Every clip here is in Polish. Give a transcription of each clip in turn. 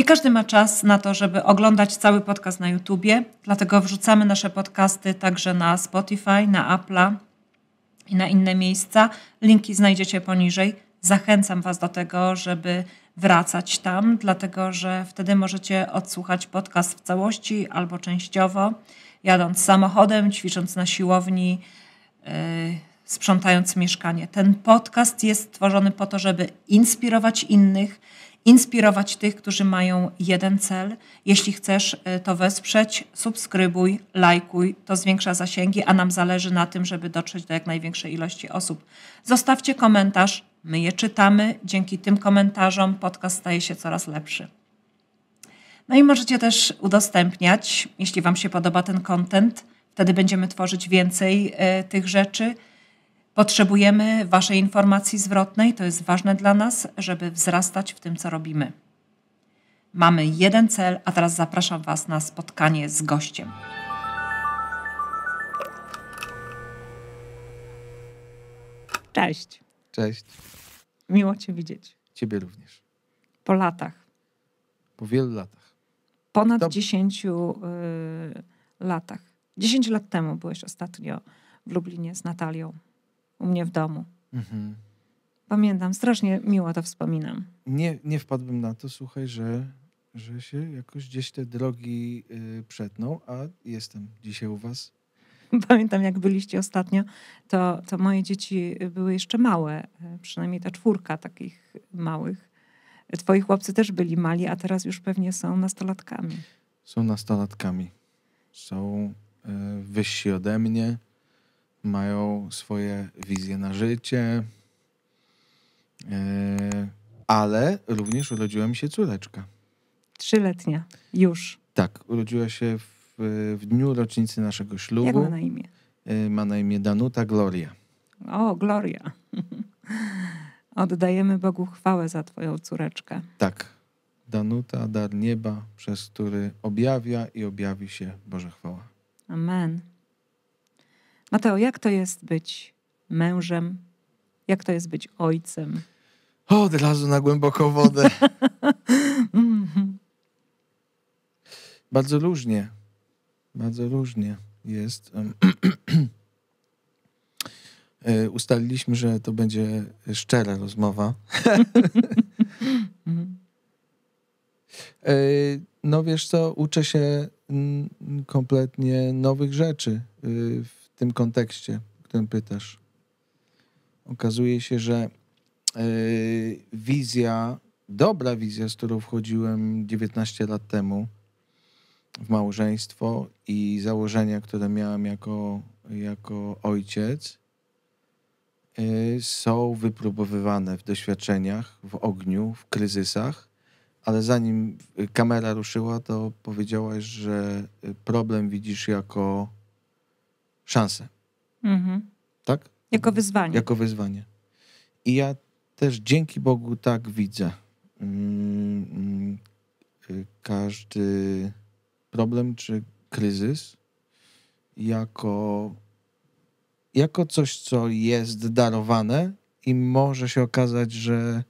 Nie każdy ma czas na to, żeby oglądać cały podcast na YouTubie, dlatego wrzucamy nasze podcasty także na Spotify, na Apple i na inne miejsca. Linki znajdziecie poniżej. Zachęcam Was do tego, żeby wracać tam, dlatego że wtedy możecie odsłuchać podcast w całości albo częściowo, jadąc samochodem, ćwicząc na siłowni, yy, sprzątając mieszkanie. Ten podcast jest stworzony po to, żeby inspirować innych inspirować tych, którzy mają jeden cel. Jeśli chcesz y, to wesprzeć, subskrybuj, lajkuj, to zwiększa zasięgi, a nam zależy na tym, żeby dotrzeć do jak największej ilości osób. Zostawcie komentarz, my je czytamy, dzięki tym komentarzom podcast staje się coraz lepszy. No i możecie też udostępniać, jeśli Wam się podoba ten content, wtedy będziemy tworzyć więcej y, tych rzeczy. Potrzebujemy Waszej informacji zwrotnej, to jest ważne dla nas, żeby wzrastać w tym, co robimy. Mamy jeden cel, a teraz zapraszam Was na spotkanie z gościem. Cześć. Cześć. Miło Cię widzieć. Ciebie również. Po latach. Po wielu latach. Ponad dziesięciu 10 y, latach. 10 lat temu byłeś ostatnio w Lublinie z Natalią u mnie w domu. Mhm. Pamiętam, strasznie miło to wspominam. Nie, nie wpadłbym na to, słuchaj, że, że się jakoś gdzieś te drogi yy, przetną, a jestem dzisiaj u was. Pamiętam, jak byliście ostatnio, to, to moje dzieci były jeszcze małe, e, przynajmniej ta czwórka takich małych. Twoi chłopcy też byli mali, a teraz już pewnie są nastolatkami. Są nastolatkami. Są e, wyżsi ode mnie, mają swoje wizje na życie. E, ale również urodziła mi się córeczka. Trzyletnia, już. Tak, urodziła się w, w dniu rocznicy naszego ślubu. Jak ma na imię? E, ma na imię Danuta Gloria. O, Gloria. Oddajemy Bogu chwałę za Twoją córeczkę. Tak. Danuta, dar nieba, przez który objawia i objawi się Boże chwała. Amen. Mateo, jak to jest być mężem? Jak to jest być ojcem? O, od razu na głęboką wodę. bardzo różnie. Bardzo różnie jest. E, ustaliliśmy, że to będzie szczera rozmowa. E, no wiesz co, uczę się kompletnie nowych rzeczy y, w tym kontekście, o którym pytasz. Okazuje się, że e, wizja, dobra wizja, z którą wchodziłem 19 lat temu w małżeństwo i założenia, które miałem jako, jako ojciec, e, są wypróbowywane w doświadczeniach, w ogniu, w kryzysach ale zanim kamera ruszyła, to powiedziałaś, że problem widzisz jako szansę. Mhm. Tak? Jako wyzwanie. Jako wyzwanie. I ja też dzięki Bogu tak widzę. Mm, mm, każdy problem czy kryzys jako, jako coś, co jest darowane i może się okazać, że,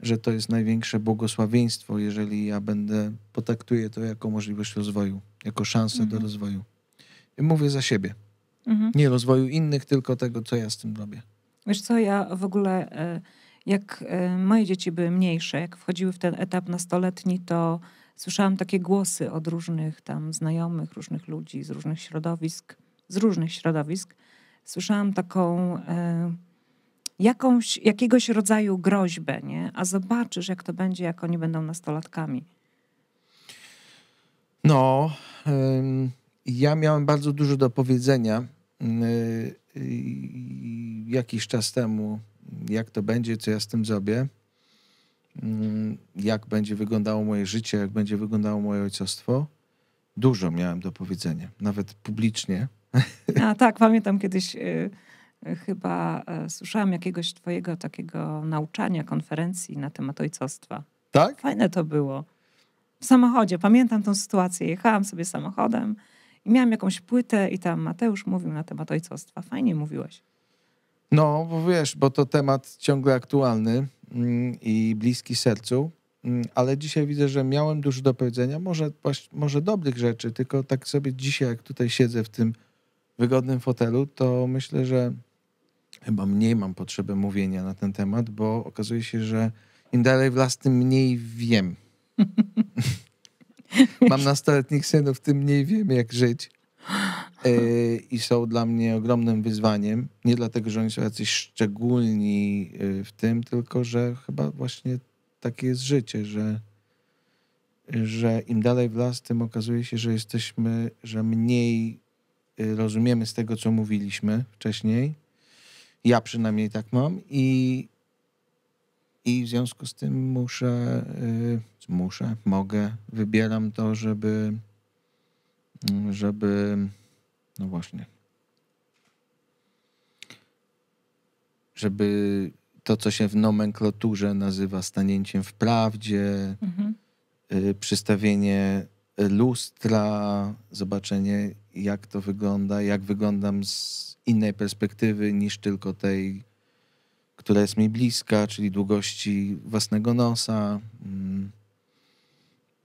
że to jest największe błogosławieństwo, jeżeli ja będę, potraktuję to jako możliwość rozwoju, jako szansę mhm. do rozwoju. I mówię za siebie. Mhm. Nie rozwoju innych, tylko tego, co ja z tym robię. Wiesz co, ja w ogóle, e, jak e, moje dzieci były mniejsze, jak wchodziły w ten etap nastoletni, to słyszałam takie głosy od różnych tam znajomych, różnych ludzi z różnych środowisk, z różnych środowisk. Słyszałam taką e, jakąś, jakiegoś rodzaju groźbę, nie? A zobaczysz, jak to będzie, jak oni będą nastolatkami. No, ja miałem bardzo dużo do powiedzenia Mm, y, y, jakiś czas temu, jak to będzie, co ja z tym zrobię, mm, jak będzie wyglądało moje życie, jak będzie wyglądało moje ojcostwo, dużo miałem do powiedzenia, nawet publicznie. A tak, pamiętam kiedyś y, chyba e, słyszałam jakiegoś twojego takiego nauczania, konferencji na temat ojcostwa. Tak? Fajne to było. W samochodzie, pamiętam tą sytuację, jechałam sobie samochodem, i miałam jakąś płytę i tam Mateusz mówił na temat ojcostwa. Fajnie mówiłeś. No, bo wiesz, bo to temat ciągle aktualny mm, i bliski sercu, mm, ale dzisiaj widzę, że miałem dużo do powiedzenia, może, może dobrych rzeczy, tylko tak sobie dzisiaj, jak tutaj siedzę w tym wygodnym fotelu, to myślę, że chyba mniej mam potrzeby mówienia na ten temat, bo okazuje się, że im dalej w las, tym mniej wiem. Mam nastoletnich synów, tym mniej wiem, jak żyć. E, I są dla mnie ogromnym wyzwaniem. Nie dlatego, że oni są jacyś szczególni e, w tym, tylko że chyba właśnie takie jest życie, że, że im dalej w las, tym okazuje się, że jesteśmy, że mniej e, rozumiemy z tego, co mówiliśmy wcześniej. Ja przynajmniej tak mam i, i w związku z tym muszę, y, muszę, mogę, wybieram to, żeby, żeby, no właśnie, żeby to, co się w nomenklaturze nazywa stanięciem w prawdzie, mhm. Y, przystawienie lustra, zobaczenie, jak to wygląda, jak wyglądam z innej perspektywy niż tylko tej która jest mi bliska, czyli długości własnego nosa. Mm.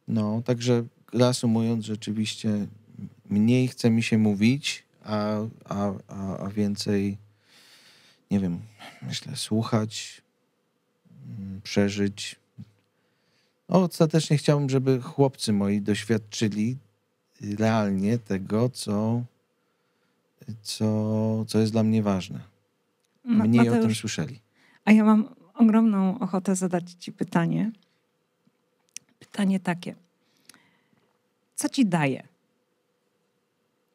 No, także reasumując, rzeczywiście mniej chce mi się mówić, a, a, a, a więcej, nie wiem, myślę, słuchać, mm, przeżyć. No, ostatecznie chciałbym, żeby chłopcy moi doświadczyli realnie tego, co, co, co jest dla mnie ważne. Mm, mniej Mateusz. o tym słyszeli. A ja mam ogromną ochotę zadać Ci pytanie. Pytanie takie. Co Ci daje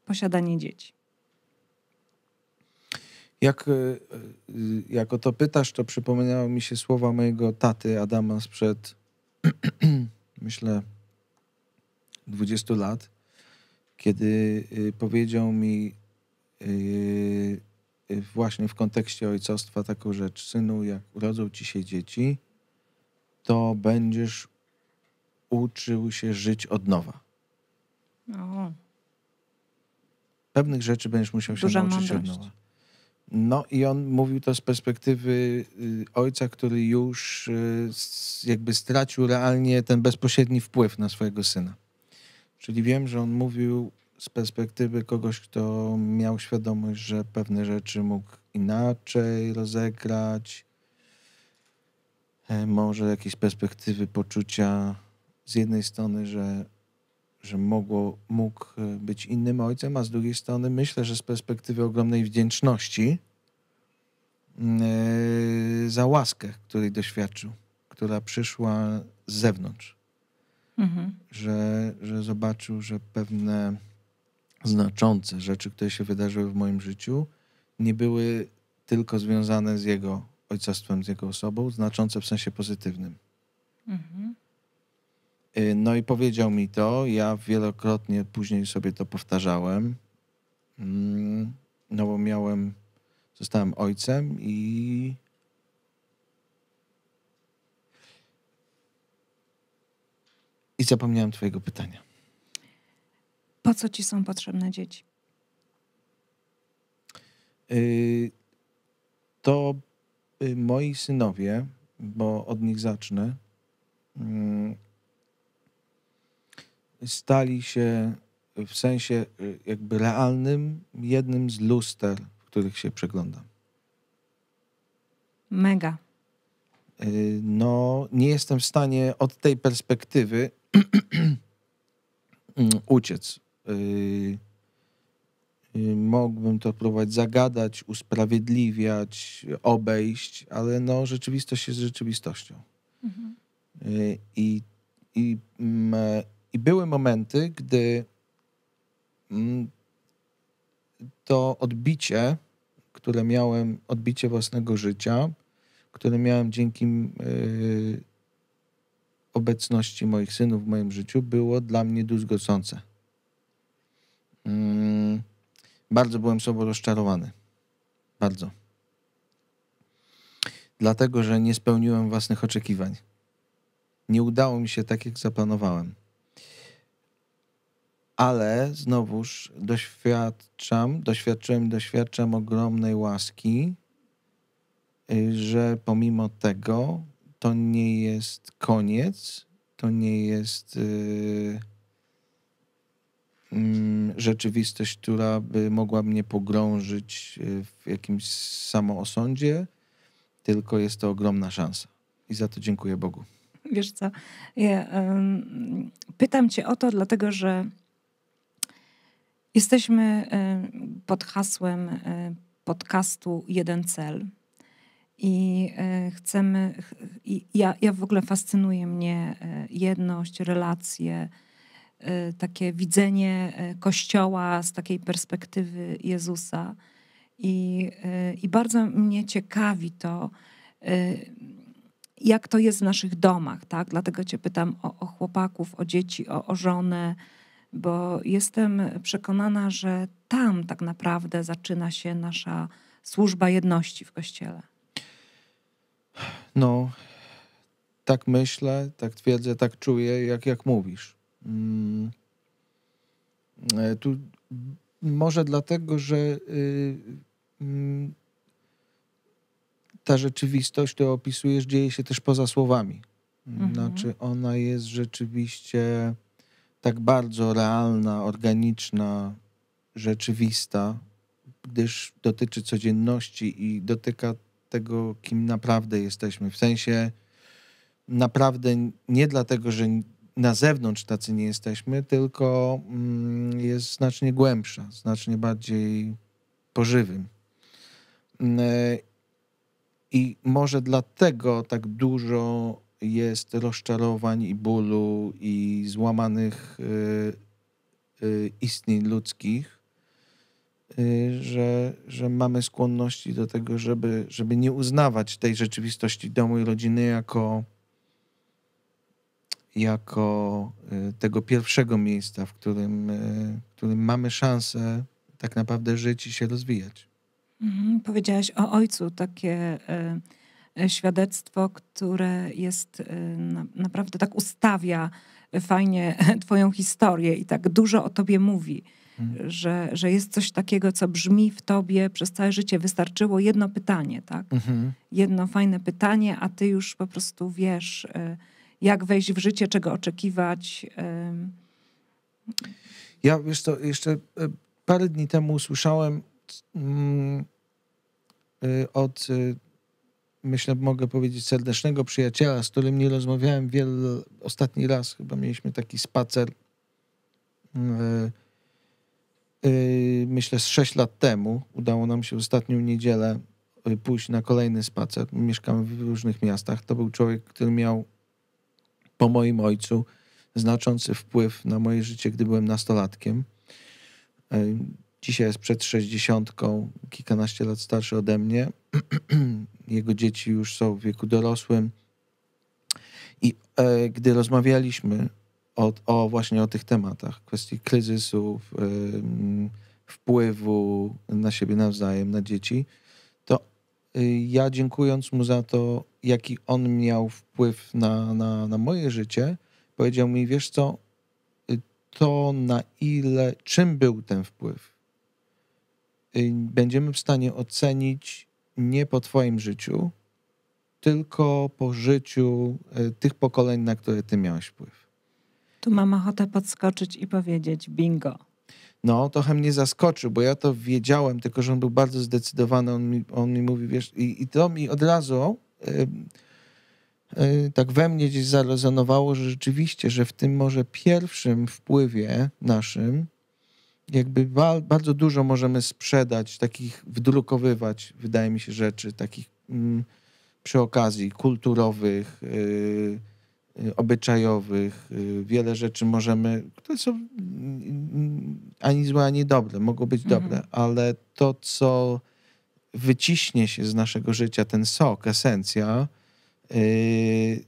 posiadanie dzieci? Jak, e, e, jak o to pytasz, to przypomniały mi się słowa mojego taty Adama sprzed, myślę, 20 lat, kiedy e, powiedział mi, Y, właśnie w kontekście ojcostwa taką rzecz, synu, jak urodzą ci się dzieci, to będziesz uczył się żyć od nowa. O. Pewnych rzeczy będziesz musiał się Duża nauczyć mądrość. od nowa. No i on mówił to z perspektywy y, ojca, który już y, jakby stracił realnie ten bezpośredni wpływ na swojego syna. Czyli wiem, że on mówił z perspektywy kogoś, kto miał świadomość, że pewne rzeczy mógł inaczej rozegrać, e, może jakieś perspektywy poczucia z jednej strony, że, że mogło, mógł e, być innym ojcem, a z drugiej strony myślę, że z perspektywy ogromnej wdzięczności mm, e, za łaskę, której doświadczył, która przyszła z zewnątrz. Mhm. Że, że zobaczył, że pewne znaczące rzeczy, które się wydarzyły w moim życiu, nie były tylko związane z jego ojcostwem, z jego osobą, znaczące w sensie pozytywnym. Mhm. Y, no i powiedział mi to. Ja wielokrotnie później sobie to powtarzałem. Mm, no bo miałem, zostałem ojcem i. I zapomniałem Twojego pytania po co ci są potrzebne dzieci? Y, to y, moi synowie, bo od nich zacznę, mm, stali się w sensie y, jakby realnym jednym z luster, w których się przeglądam. Mega. No, nie jestem w stanie od tej perspektywy uciec Y, y, mógłbym to próbować zagadać, usprawiedliwiać, obejść, ale no, rzeczywistość jest rzeczywistością. Mhm. Y, I, i, mm, e, I były momenty, gdy mm, to odbicie, które miałem, odbicie własnego życia, które miałem dzięki obecności moich synów w moim życiu, było dla mnie duzgocące. Mm, bardzo byłem sobą rozczarowany. Bardzo. Dlatego, że nie spełniłem własnych oczekiwań. Nie udało mi się tak, jak zaplanowałem. Ale znowuż doświadczam, doświadczyłem i doświadczam ogromnej łaski, y, że pomimo tego to nie jest koniec, to nie jest. Yy Mm, rzeczywistość, która by mogła mnie pogrążyć y, w jakimś samoosądzie, tylko jest to ogromna szansa. I za to dziękuję Bogu. Wiesz co, ja, um, pytam cię o to, dlatego że jesteśmy um, pod hasłem um, podcastu Jeden Cel. I chcemy, i ja, ja w ogóle fascynuje mnie jedność, relacje, E, takie widzenie e, Kościoła z takiej perspektywy Jezusa. I, e, i bardzo mnie ciekawi to, jak to jest w naszych domach, tak? Dlatego cię pytam o, o chłopaków, o dzieci, o, o żonę, bo jestem przekonana, że tam tak naprawdę zaczyna się nasza służba jedności w Kościele. No, tak myślę, tak twierdzę, tak czuję, jak, jak mówisz. Mm. E, tu może dlatego, że y, mm, ta rzeczywistość, którą opisujesz, dzieje się też poza słowami. Mhm. Znaczy, ona jest rzeczywiście tak bardzo realna, organiczna, rzeczywista, gdyż dotyczy codzienności i dotyka tego, kim naprawdę jesteśmy. W sensie naprawdę nie dlatego, że na zewnątrz tacy nie jesteśmy, tylko mm, jest znacznie głębsza, znacznie bardziej pożywym. Mm, e, I może dlatego tak dużo jest rozczarowań i bólu i złamanych e, e, istnień ludzkich, że, że mamy skłonności do tego, żeby, żeby nie uznawać tej rzeczywistości domu i rodziny jako jako y, tego pierwszego miejsca, w którym, y, w którym mamy szansę tak naprawdę żyć i się rozwijać. Mhm, powiedziałaś o ojcu takie y, świadectwo, które jest naprawdę tak ustawia fajnie twoją historię i tak dużo o tobie mówi, mhm. że, że jest coś takiego, co brzmi w tobie przez całe życie. Wystarczyło jedno pytanie, tak? Mhm. Jedno fajne pytanie, a ty już po prostu wiesz. Y, jak wejść w życie, czego oczekiwać. Ja wiesz co, jeszcze e, parę dni temu usłyszałem mm, e, od, e, myślę, mogę powiedzieć, serdecznego przyjaciela, z którym nie rozmawiałem wiele, ostatni raz chyba mieliśmy taki spacer, mm, myślę, z 6 lat temu. Udało nam się ostatnią niedzielę pójść na kolejny spacer. Mieszkamy w różnych miastach. To był człowiek, który miał po moim ojcu znaczący wpływ na moje życie, gdy byłem nastolatkiem. E, dzisiaj jest przed sześćdziesiątką, kilkanaście lat starszy ode mnie. Jego dzieci już są w wieku dorosłym. I e, gdy rozmawialiśmy o, o, właśnie o tych tematach, kwestii kryzysów, e, wpływu na siebie nawzajem, na dzieci, Y, ja dziękując mu za to, jaki on miał wpływ na, na, na moje życie, powiedział mi, wiesz co, y, to na ile, czym był ten wpływ, y, będziemy w stanie ocenić nie po Twoim życiu, tylko po życiu tych pokoleń, na które Ty miałeś wpływ. Tu mam ochotę podskoczyć i powiedzieć bingo. No, trochę mnie zaskoczył, bo ja to wiedziałem, tylko że on był bardzo zdecydowany, on mi, on mi mówi, wiesz, i, i to mi od razu tak we mnie gdzieś zarezonowało, że rzeczywiście, że w tym może pierwszym wpływie naszym jakby ba bardzo dużo możemy sprzedać, takich wdrukowywać, wydaje mi się, rzeczy takich mm, przy okazji kulturowych, yy, Y, obyczajowych, y, wiele rzeczy możemy, które są ani złe, ani dobre, mogą być mhm. dobre, ale to, co wyciśnie się z naszego życia, ten sok, esencja, y,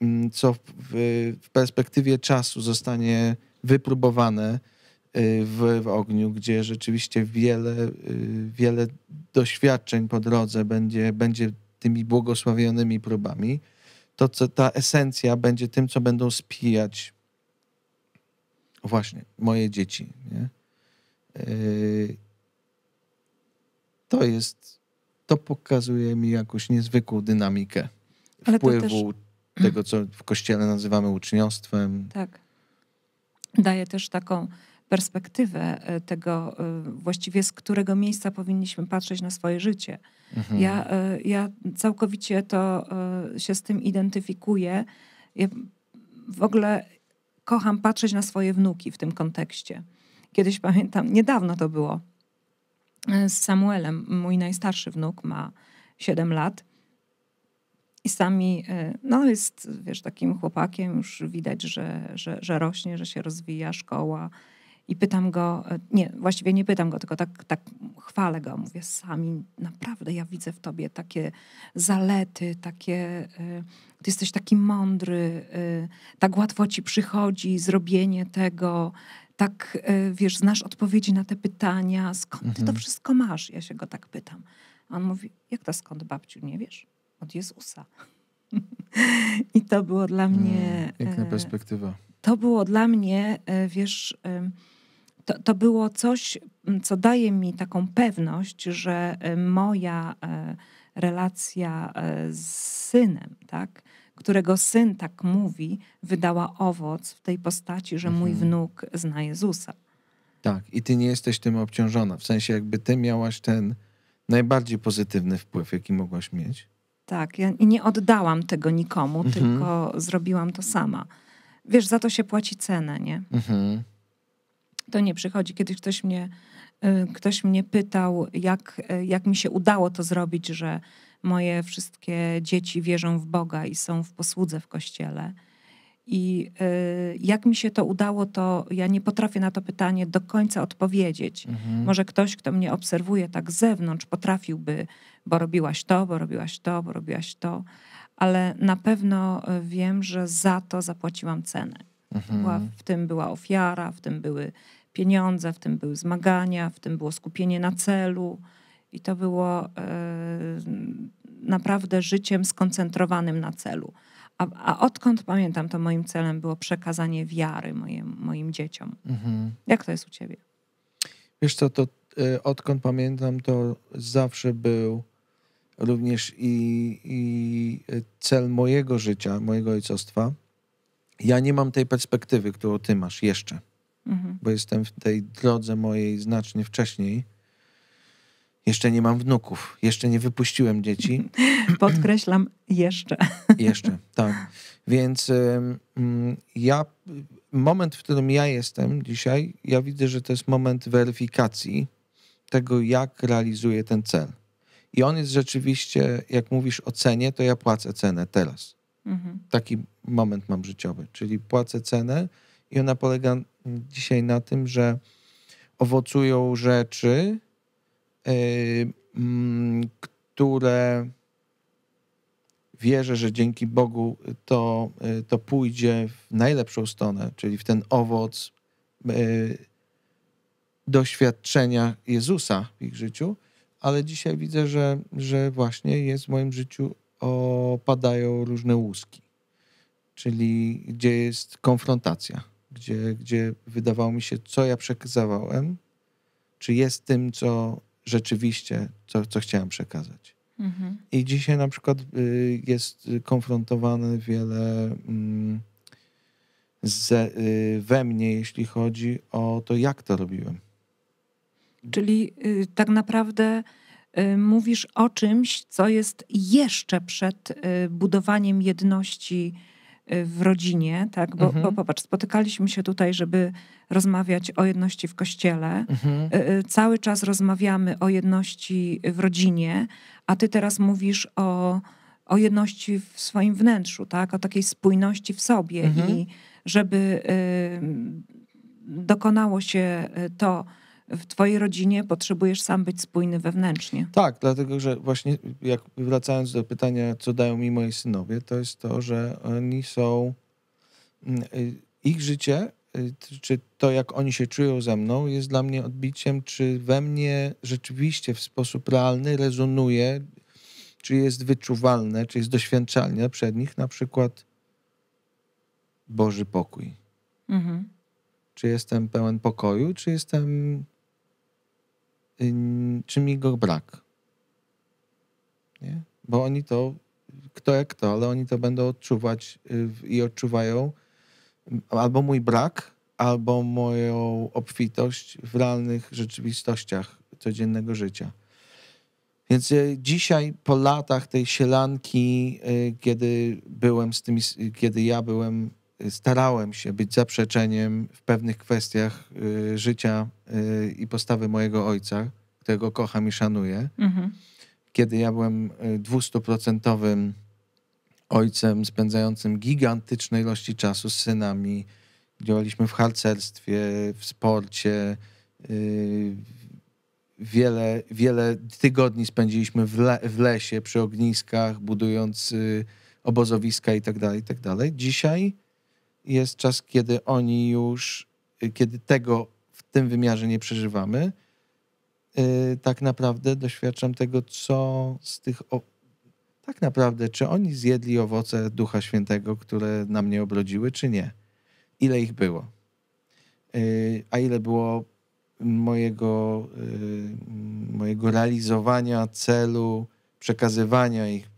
mm, co w perspektywie czasu zostanie wypróbowane w, w ogniu, gdzie rzeczywiście wiele, wiele doświadczeń po drodze będzie, będzie tymi błogosławionymi próbami to co, ta esencja będzie tym, co będą spijać właśnie moje dzieci. Nie? Yy, to jest, to pokazuje mi jakąś niezwykłą dynamikę Ale wpływu też... tego, co w kościele nazywamy uczniostwem. Tak. Daje też taką perspektywę e, tego, e, właściwie z którego miejsca powinniśmy patrzeć na swoje życie. Mhm. Ja, e, ja całkowicie to się z tym identyfikuję. Ja w ogóle kocham patrzeć na swoje wnuki w tym kontekście. Kiedyś pamiętam, niedawno to było, z Samuelem, mój najstarszy wnuk ma 7 lat. I sami, no jest, wiesz, takim chłopakiem, już widać, że, że, że rośnie, że się rozwija szkoła, i pytam go, e, nie, właściwie nie pytam go, tylko tak, tak chwalę go. Mówię, sami, naprawdę ja widzę w tobie takie zalety, takie, e, ty jesteś taki mądry, e, tak łatwo ci przychodzi zrobienie tego, tak, wiesz, znasz odpowiedzi na te pytania, skąd ty mhm. to wszystko masz? Ja się go tak pytam. A on mówi, jak to skąd, babciu, nie wiesz? Od Jezusa. I to było dla mm, mnie... Mm, piękna perspektywa to było dla mnie, wiesz, to, to było coś, mm, co daje mi taką pewność, że y, moja e, relacja e, z synem, tak, którego syn tak mówi, wydała owoc w tej postaci, że mój mhm. wnuk zna Jezusa. Tak, i ty nie jesteś tym obciążona. W sensie, jakby ty miałaś ten najbardziej pozytywny wpływ, jaki mogłaś mieć. Tak, ja nie oddałam tego nikomu, mhm. tylko zrobiłam to sama. Wiesz, za to się płaci cenę, nie? Mhm to nie przychodzi. Kiedyś ktoś mnie, y, ktoś mnie pytał, jak, y, jak mi się udało to zrobić, że moje wszystkie dzieci wierzą w Boga i są w posłudze w kościele. I y, jak mi się to udało, to ja nie potrafię na to pytanie do końca odpowiedzieć. Mhm. Może ktoś, kto mnie obserwuje tak z zewnątrz, potrafiłby, bo robiłaś to, bo robiłaś to, bo robiłaś to, ale na pewno wiem, że za to zapłaciłam cenę. Mhm. Była, w tym była ofiara, w tym były pieniądze, w tym były zmagania, w tym było skupienie na celu i to było e, naprawdę życiem skoncentrowanym na celu. A, a odkąd pamiętam, to moim celem było przekazanie wiary moim, moim dzieciom. Mhm. Jak to jest u ciebie? Wiesz co, to e, odkąd pamiętam, to zawsze był również i, i, cel mojego życia, mojego ojcostwa. Ja nie mam tej perspektywy, którą ty masz jeszcze mhm. bo jestem w tej drodze mojej znacznie wcześniej. Jeszcze nie mam wnuków, jeszcze nie wypuściłem dzieci. Podkreślam, jeszcze. jeszcze, tak. Więc mm, ja, moment, w którym ja jestem dzisiaj, ja widzę, że to jest moment weryfikacji tego, jak realizuję ten cel. I on jest rzeczywiście, jak mówisz o cenie, to ja płacę cenę teraz. Mhm. Taki moment mam życiowy, czyli płacę cenę i ona polega dzisiaj na tym, że owocują rzeczy, yy, m, mm, które wierzę, że dzięki Bogu to, yy, to pójdzie w najlepszą stronę, czyli w ten owoc yy, doświadczenia Jezusa w ich życiu, ale dzisiaj widzę, że, że właśnie jest w moim życiu opadają różne łuski, czyli gdzie jest konfrontacja gdzie, gdzie wydawało mi się, co ja przekazywałem, czy jest tym, co rzeczywiście, co, co chciałem przekazać. Mhm. I dzisiaj na przykład y, jest konfrontowane wiele mm, ze, y, we mnie, jeśli chodzi o to, jak to robiłem. Czyli y, tak naprawdę mówisz o czymś, co jest jeszcze przed budowaniem jedności Y, w rodzinie, tak? Bo, mhm. bo popatrz, spotykaliśmy się tutaj, żeby rozmawiać o jedności w kościele. Mhm. Y, y, cały czas rozmawiamy o jedności w rodzinie, a ty teraz mówisz o, o jedności w swoim wnętrzu, tak? O takiej spójności w sobie mhm. i żeby y, dokonało się to, w twojej rodzinie potrzebujesz sam być spójny wewnętrznie. Tak, dlatego że właśnie jak wracając do pytania, co dają mi moi synowie, to jest to, że oni są, mm, ich życie, y, czy to jak oni się czują ze mną, jest dla mnie odbiciem, czy we mnie rzeczywiście w sposób realny rezonuje, czy jest wyczuwalne, czy jest doświadczalne przed nich na przykład Boży pokój. Mhm. Czy jestem pełen pokoju, czy jestem czym mi go brak. Nie? Bo oni to, kto jak to, ale oni to będą odczuwać y, i odczuwają albo mój brak, albo moją obfitość w realnych rzeczywistościach codziennego życia. Więc y, dzisiaj po latach tej sielanki, y, kiedy byłem z tymi, kiedy ja byłem starałem się być zaprzeczeniem w pewnych kwestiach y, życia y, i postawy mojego ojca, którego kocham i szanuję. Mhm. Kiedy ja byłem y, dwustuprocentowym ojcem spędzającym gigantyczne ilości czasu z synami, działaliśmy w harcerstwie, w sporcie, wiele, wiele tygodni spędziliśmy w, le, w, lesie, przy ogniskach, budując tak dalej obozowiska tak itd. Dzisiaj jest czas, kiedy oni już, y, kiedy tego w tym wymiarze nie przeżywamy. Y, tak naprawdę doświadczam tego, co z tych. Tak naprawdę, czy oni zjedli owoce Ducha Świętego, które na mnie obrodziły, czy nie? Ile ich było? Y, a ile było mojego, mojego realizowania celu, przekazywania ich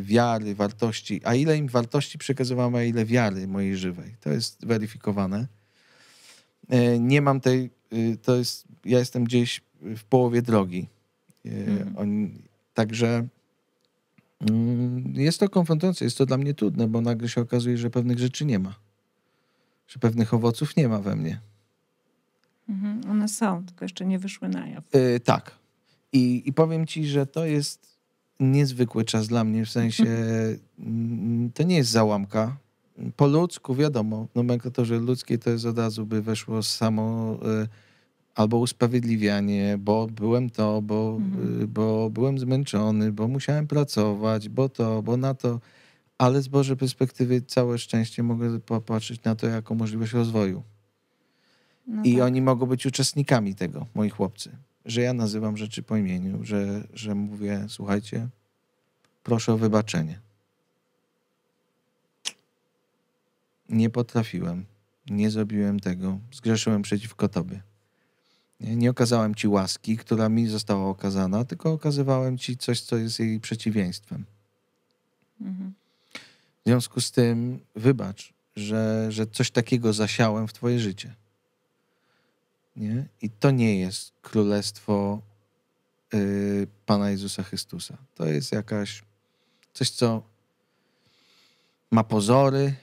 wiary, wartości, a ile im wartości przekazywałem, a ile wiary mojej żywej. To jest weryfikowane. E, nie mam tej, y, to jest, ja jestem gdzieś w połowie drogi. E, mhm. On, także mm, jest to konfrontujące, jest to dla mnie trudne, bo nagle się okazuje, że pewnych rzeczy nie ma. Że pewnych owoców nie ma we mnie. Mhm, one są, tylko jeszcze nie wyszły na jaw. Yy, tak. I, I powiem ci, że to jest niezwykły czas dla mnie, w sensie mhm. mm, to nie jest załamka. Po ludzku, wiadomo, w nomenklaturze ludzkiej to jest od razu by weszło samo e, albo usprawiedliwianie, bo byłem to, bo, mhm. E, bo byłem zmęczony, bo musiałem pracować, bo to, bo na to. Ale z Bożej perspektywy całe szczęście mogę popatrzeć na to jako możliwość rozwoju. No I tak. oni mogą być uczestnikami tego, moi chłopcy że ja nazywam rzeczy po imieniu, że, że mówię, słuchajcie, proszę o wybaczenie. Nie potrafiłem, nie zrobiłem tego, zgrzeszyłem przeciwko Tobie. Nie okazałem Ci łaski, która mi została okazana, tylko okazywałem Ci coś, co jest jej przeciwieństwem. Mhm. W związku z tym wybacz, że, że coś takiego zasiałem w Twoje życie. Nie? I to nie jest królestwo y, Pana Jezusa Chrystusa. To jest jakaś coś, co ma pozory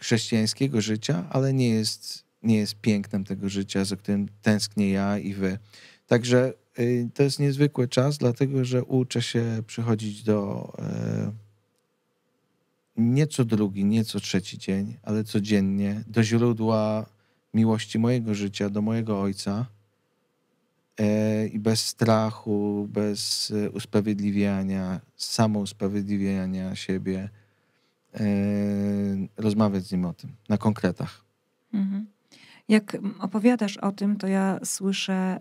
chrześcijańskiego życia, ale nie jest, nie jest pięknem tego życia, za którym tęsknię ja i wy. Także y, to jest niezwykły czas, dlatego że uczę się przychodzić do y, nieco drugi, nieco trzeci dzień, ale codziennie do źródła miłości mojego życia do mojego ojca e, i bez strachu, bez e, usprawiedliwiania, samo usprawiedliwiania siebie, e, rozmawiać z nim o tym na konkretach. Mhm. Jak opowiadasz o tym, to ja słyszę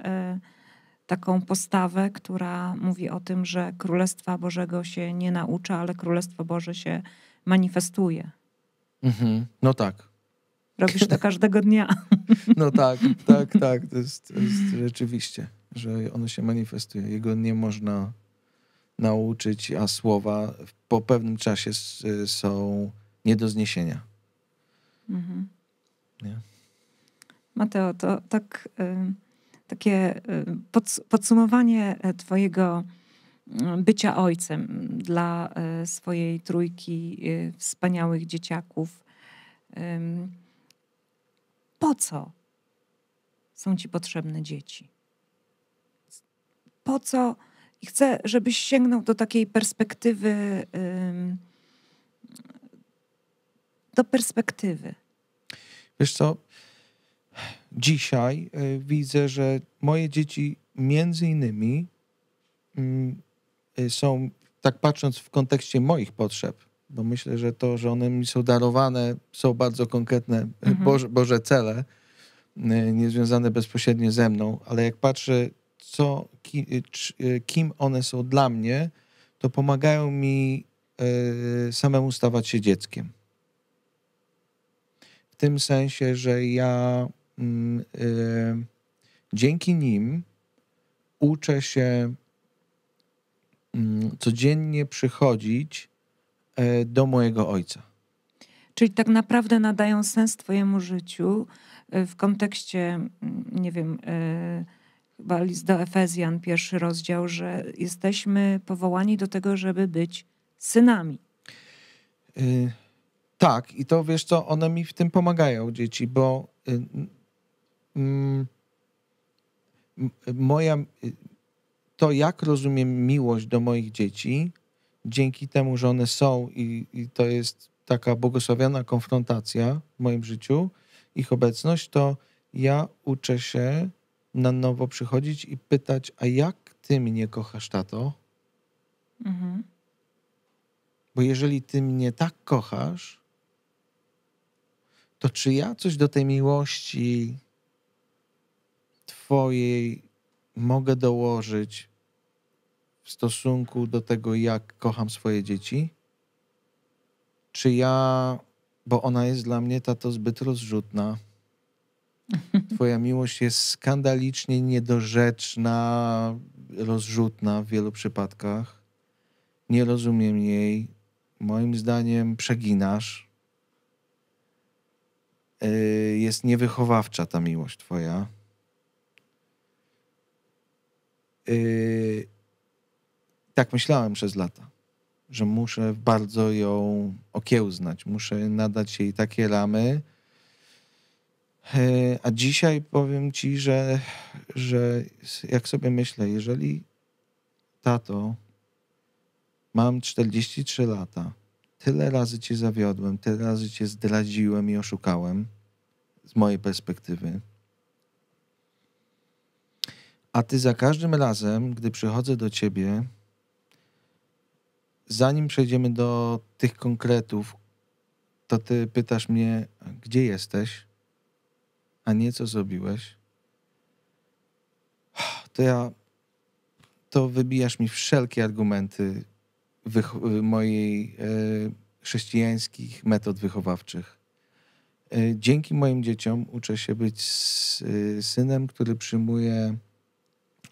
taką postawę, która mówi o tym, że Królestwa Bożego się nie naucza, ale Królestwo Boże się manifestuje. Mhm. No tak. Robisz to każdego dnia. No tak, tak, tak. To jest, to jest rzeczywiście, że ono się manifestuje. Jego nie można nauczyć, a słowa po pewnym czasie y, są nie do zniesienia. Mhm. Nie? Mateo, to tak, y, takie y, podsumowanie Twojego bycia ojcem mm, dla swojej trójki wspaniałych dzieciaków po co są ci potrzebne dzieci? Po co? I chcę, żebyś sięgnął do takiej perspektywy, do perspektywy. Wiesz co? Dzisiaj y, widzę, że moje dzieci między innymi mm, y, są, tak patrząc w kontekście moich potrzeb, bo myślę, że to, że one mi są darowane, są bardzo konkretne mhm. Boże, Boże cele, y, niezwiązane bezpośrednio ze mną, ale jak patrzę, co, y, kim one są dla mnie, to pomagają mi y, samemu stawać się dzieckiem. W tym sensie, że ja mm, dzięki nim uczę się mm, codziennie przychodzić E, do mojego ojca. Czyli tak naprawdę nadają sens Twojemu życiu e, w kontekście, nie wiem, e, chyba list do Efezjan, pierwszy rozdział, że jesteśmy powołani do tego, żeby być synami. tak, i to wiesz co, one mi w tym pomagają, dzieci, bo moja, to jak rozumiem miłość do moich dzieci, dzięki temu, że one są i, i to jest taka błogosławiona konfrontacja w moim życiu, ich obecność, to ja uczę się na nowo przychodzić i pytać, a jak ty mnie kochasz, tato? Mhm. Bo jeżeli ty mnie tak kochasz, to czy ja coś do tej miłości twojej mogę dołożyć w stosunku do tego, jak kocham swoje dzieci? Czy ja, bo ona jest dla mnie, tato, zbyt rozrzutna. Twoja miłość jest skandalicznie niedorzeczna, rozrzutna w wielu przypadkach. Nie rozumiem jej. Moim zdaniem przeginasz. Y, jest niewychowawcza ta miłość Twoja. Y, tak myślałem przez lata, że muszę bardzo ją okiełznać, muszę nadać jej takie ramy. E, a dzisiaj powiem ci, że, że jak sobie myślę, jeżeli tato, mam 43 lata, tyle razy cię zawiodłem, tyle razy cię zdradziłem i oszukałem z mojej perspektywy. A ty za każdym razem, gdy przychodzę do ciebie, zanim przejdziemy do tych konkretów, to ty pytasz mnie, gdzie jesteś, a nie co zrobiłeś, to ja to wybijasz mi wszelkie argumenty mojej e, chrześcijańskich metod wychowawczych. E, dzięki moim dzieciom uczę się być e, synem, który przyjmuje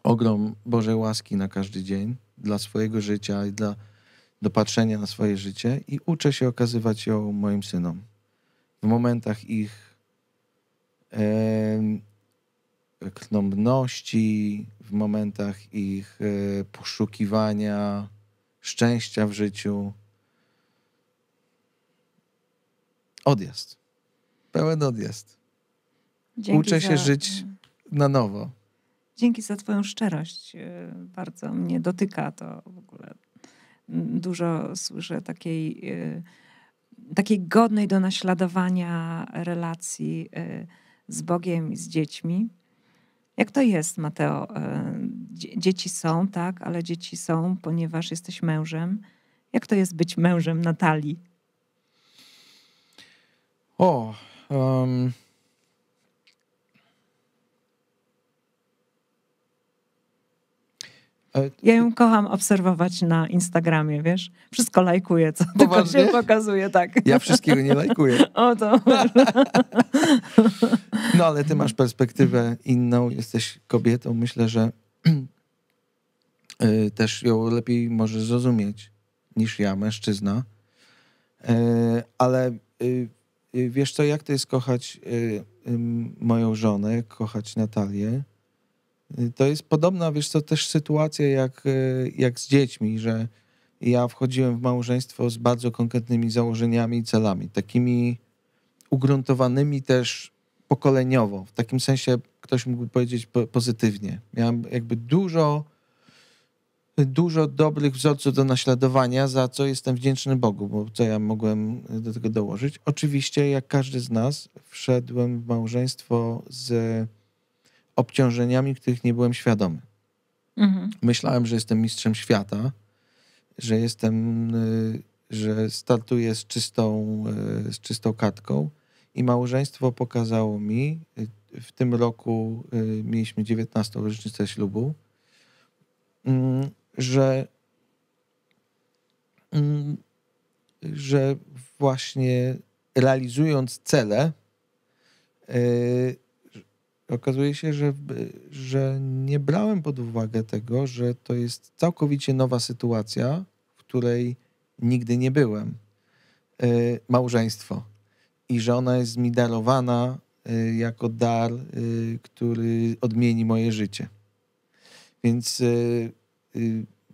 ogrom Bożej łaski na każdy dzień dla swojego życia i dla do patrzenia na swoje życie i uczę się okazywać ją moim synom. W momentach ich e, w momentach ich e, poszukiwania szczęścia w życiu. Odjazd. Pełen odjazd. Dzięki uczę za... się żyć na nowo. Dzięki za Twoją szczerość. E, bardzo mnie dotyka to w ogóle dużo słyszę takiej, y, takiej godnej do naśladowania relacji y, z Bogiem i z dziećmi. Jak to jest, Mateo? Y, dzieci są, tak, ale dzieci są, ponieważ jesteś mężem. Jak to jest być mężem Natalii? O, um, E, ja ją kocham obserwować na Instagramie, wiesz? Wszystko lajkuję, co Poważnie? tylko się pokazuje, tak. Ja wszystkiego nie lajkuję. O to. no ale ty masz perspektywę inną, jesteś kobietą, myślę, że y, też ją lepiej możesz zrozumieć niż ja, mężczyzna. E, ale y, y, wiesz co, jak to jest kochać moją żonę, kochać Natalię? To jest podobna, wiesz to też sytuacja jak, e, jak z dziećmi, że ja wchodziłem w małżeństwo z bardzo konkretnymi założeniami i celami, takimi ugruntowanymi też pokoleniowo. W takim sensie ktoś mógłby powiedzieć pozytywnie. Miałem jakby dużo, dużo dobrych wzorców do naśladowania, za co jestem wdzięczny Bogu, bo co ja mogłem do tego dołożyć. Oczywiście, jak każdy z nas, wszedłem w małżeństwo z obciążeniami, których nie byłem świadomy. Mhm. Myślałem, że jestem mistrzem świata, że jestem, y, że startuję z czystą, y, z czystą katką. i małżeństwo pokazało mi, y, w tym roku mieliśmy 19. rocznicę ślubu, mm, że, mm, że właśnie realizując cele, okazuje się, że, że nie brałem pod uwagę tego, że to jest całkowicie nowa sytuacja, w której nigdy nie byłem. E, małżeństwo. I że ona jest mi darowana e, jako dar, e, który odmieni moje życie. Więc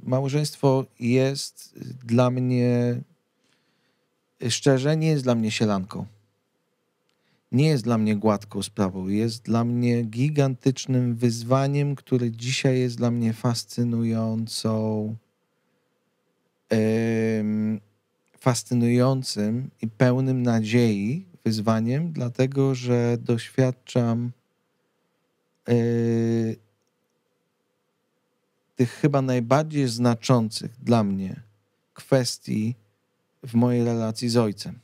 małżeństwo jest dla mnie, szczerze, nie jest dla mnie sielanką nie jest dla mnie gładką sprawą. Jest dla mnie gigantycznym wyzwaniem, które dzisiaj jest dla mnie fascynującą, fascynującym i pełnym nadziei wyzwaniem, dlatego że doświadczam e, tych chyba najbardziej znaczących dla mnie kwestii w mojej relacji z ojcem.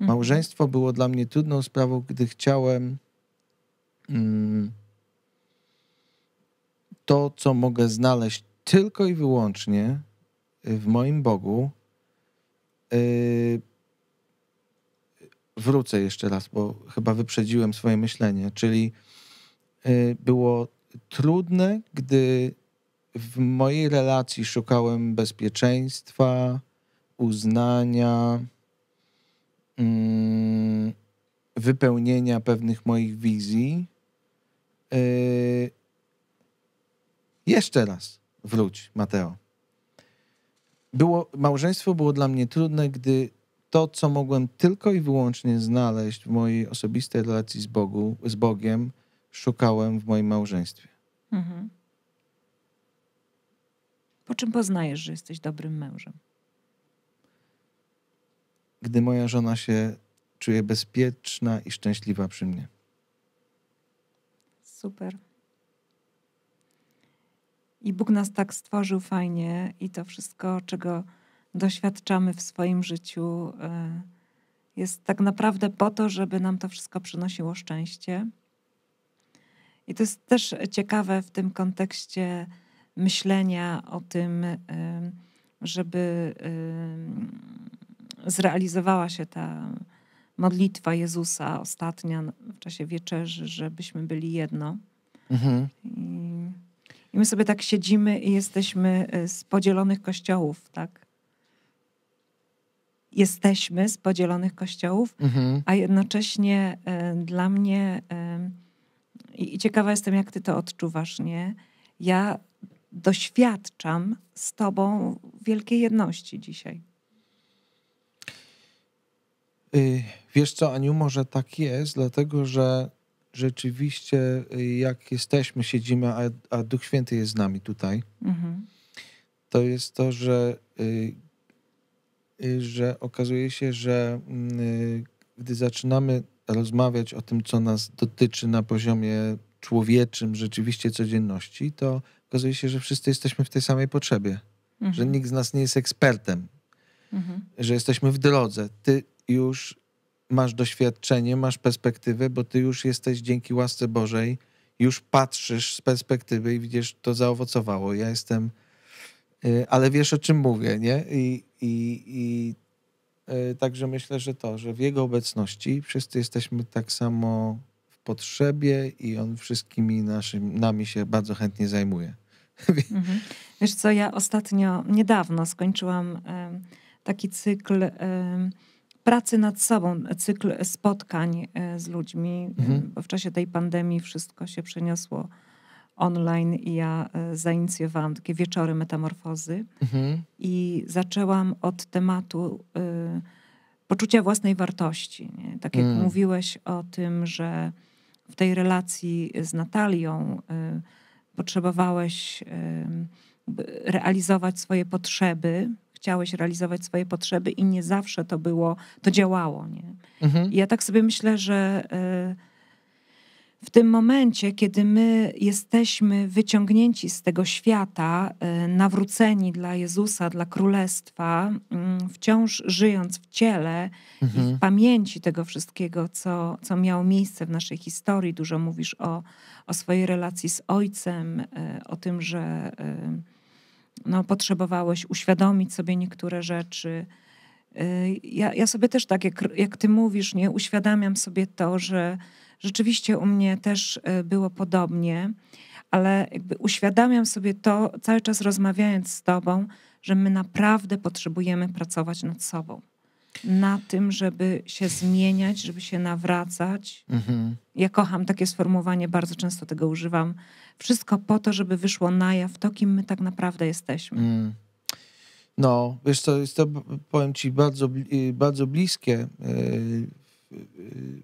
Mhm. Małżeństwo było dla mnie trudną sprawą, gdy chciałem mm, to, co mogę znaleźć tylko i wyłącznie w moim Bogu. Yy, wrócę jeszcze raz, bo chyba wyprzedziłem swoje myślenie, czyli yy, było trudne, gdy w mojej relacji szukałem bezpieczeństwa, uznania Mm, wypełnienia pewnych moich wizji, yy, jeszcze raz wróć, Mateo. Było, małżeństwo było dla mnie trudne, gdy to, co mogłem tylko i wyłącznie znaleźć w mojej osobistej relacji z, Bogu, z Bogiem, szukałem w moim małżeństwie. Mhm. Po czym poznajesz, że jesteś dobrym mężem? gdy moja żona się czuje bezpieczna i szczęśliwa przy mnie. Super. I Bóg nas tak stworzył fajnie, i to wszystko, czego doświadczamy w swoim życiu, e, jest tak naprawdę po to, żeby nam to wszystko przynosiło szczęście. I to jest też ciekawe w tym kontekście myślenia o tym, e, żeby e, zrealizowała się ta modlitwa Jezusa ostatnia w czasie wieczerzy, żebyśmy byli jedno. Mhm. I my sobie tak siedzimy i jesteśmy y, z podzielonych kościołów, tak? Jesteśmy z podzielonych kościołów, mhm. a jednocześnie y, dla mnie y, i ciekawa jestem, jak ty to odczuwasz, nie? Ja doświadczam z tobą wielkiej jedności dzisiaj. Y, wiesz co, Aniu, może tak jest, dlatego że rzeczywiście y, jak jesteśmy, siedzimy, a, a Duch Święty jest z nami tutaj, mhm. to jest to, że, y, że okazuje się, że mm, gdy zaczynamy rozmawiać o tym, co nas dotyczy na poziomie człowieczym, rzeczywiście codzienności, to okazuje się, że wszyscy jesteśmy w tej samej potrzebie. Mhm. Że nikt z nas nie jest ekspertem, mhm. że jesteśmy w drodze. Ty, już masz doświadczenie, masz perspektywę, bo ty już jesteś dzięki łasce Bożej, już patrzysz z perspektywy i widzisz, to zaowocowało. Ja jestem, y, ale wiesz o czym mówię, nie? I, i, i y, także myślę, że to, że w Jego obecności wszyscy jesteśmy tak samo w potrzebie i On wszystkimi naszymi, nami się bardzo chętnie zajmuje. Mhm. Wiesz co, ja ostatnio, niedawno skończyłam taki cykl pracy nad sobą, cykl spotkań e, z ludźmi, mhm. bo w czasie tej pandemii wszystko się przeniosło online i ja e, zainicjowałam takie wieczory metamorfozy mhm. i zaczęłam od tematu y, poczucia własnej wartości. Nie? Tak jak mhm. mówiłeś o tym, że w tej relacji z Natalią y, potrzebowałeś y, realizować swoje potrzeby, chciałeś realizować swoje potrzeby i nie zawsze to było, to działało. Nie? Mhm. ja tak sobie myślę, że e, w tym momencie, kiedy my jesteśmy wyciągnięci z tego świata, e, nawróceni dla Jezusa, dla Królestwa, mm, wciąż żyjąc w ciele mhm. i w mhm. pamięci tego wszystkiego, co, co miało miejsce w naszej historii, dużo mówisz o, o swojej relacji z Ojcem, e, o tym, że no, potrzebowałeś uświadomić sobie niektóre rzeczy. Y, ja, ja sobie też tak, jak, jak ty mówisz, nie uświadamiam sobie to, że rzeczywiście u mnie też y, było podobnie, ale jakby uświadamiam sobie to, cały czas rozmawiając z tobą, że my naprawdę potrzebujemy pracować nad sobą na tym, żeby się zmieniać, żeby się nawracać. Mhm. Ja kocham takie sformułowanie, bardzo często tego używam. Wszystko po to, żeby wyszło na jaw to, kim my tak naprawdę jesteśmy. Mm. No, wiesz co, jest to, powiem ci, bardzo, y, bardzo bliskie y, y,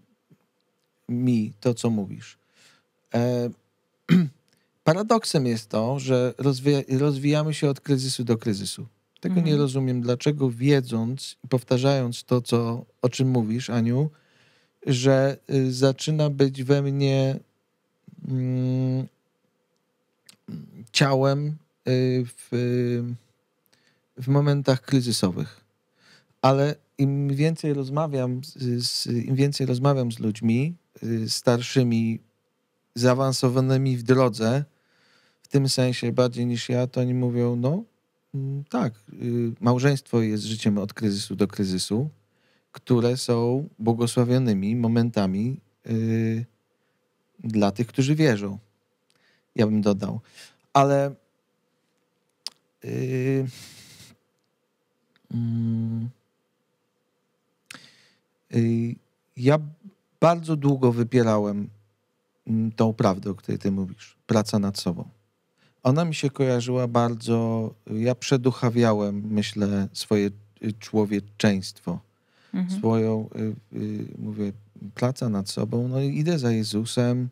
mi to, co mówisz. E, paradoksem jest to, że rozwijamy się od kryzysu do kryzysu. Tego mhm. nie rozumiem, dlaczego wiedząc i powtarzając to, co, o czym mówisz, Aniu, że y, zaczyna być we mnie mm, ciałem y, w, w momentach kryzysowych. Ale im więcej rozmawiam, z, im więcej rozmawiam z ludźmi y, starszymi, zaawansowanymi w drodze, w tym sensie bardziej niż ja, to oni mówią, no Mm, tak. Y, małżeństwo jest życiem od kryzysu do kryzysu, które są błogosławionymi momentami y, dla tych, którzy wierzą. Ja bym dodał. Ale y, mm, ja bardzo długo wypierałem mm, tą prawdę, o której ty mówisz. Praca nad sobą ona mi się kojarzyła bardzo. Ja przeduchawiałem, myślę, swoje y, człowieczeństwo, mhm. swoją, y, y, mówię, pracę nad sobą. No i idę za Jezusem.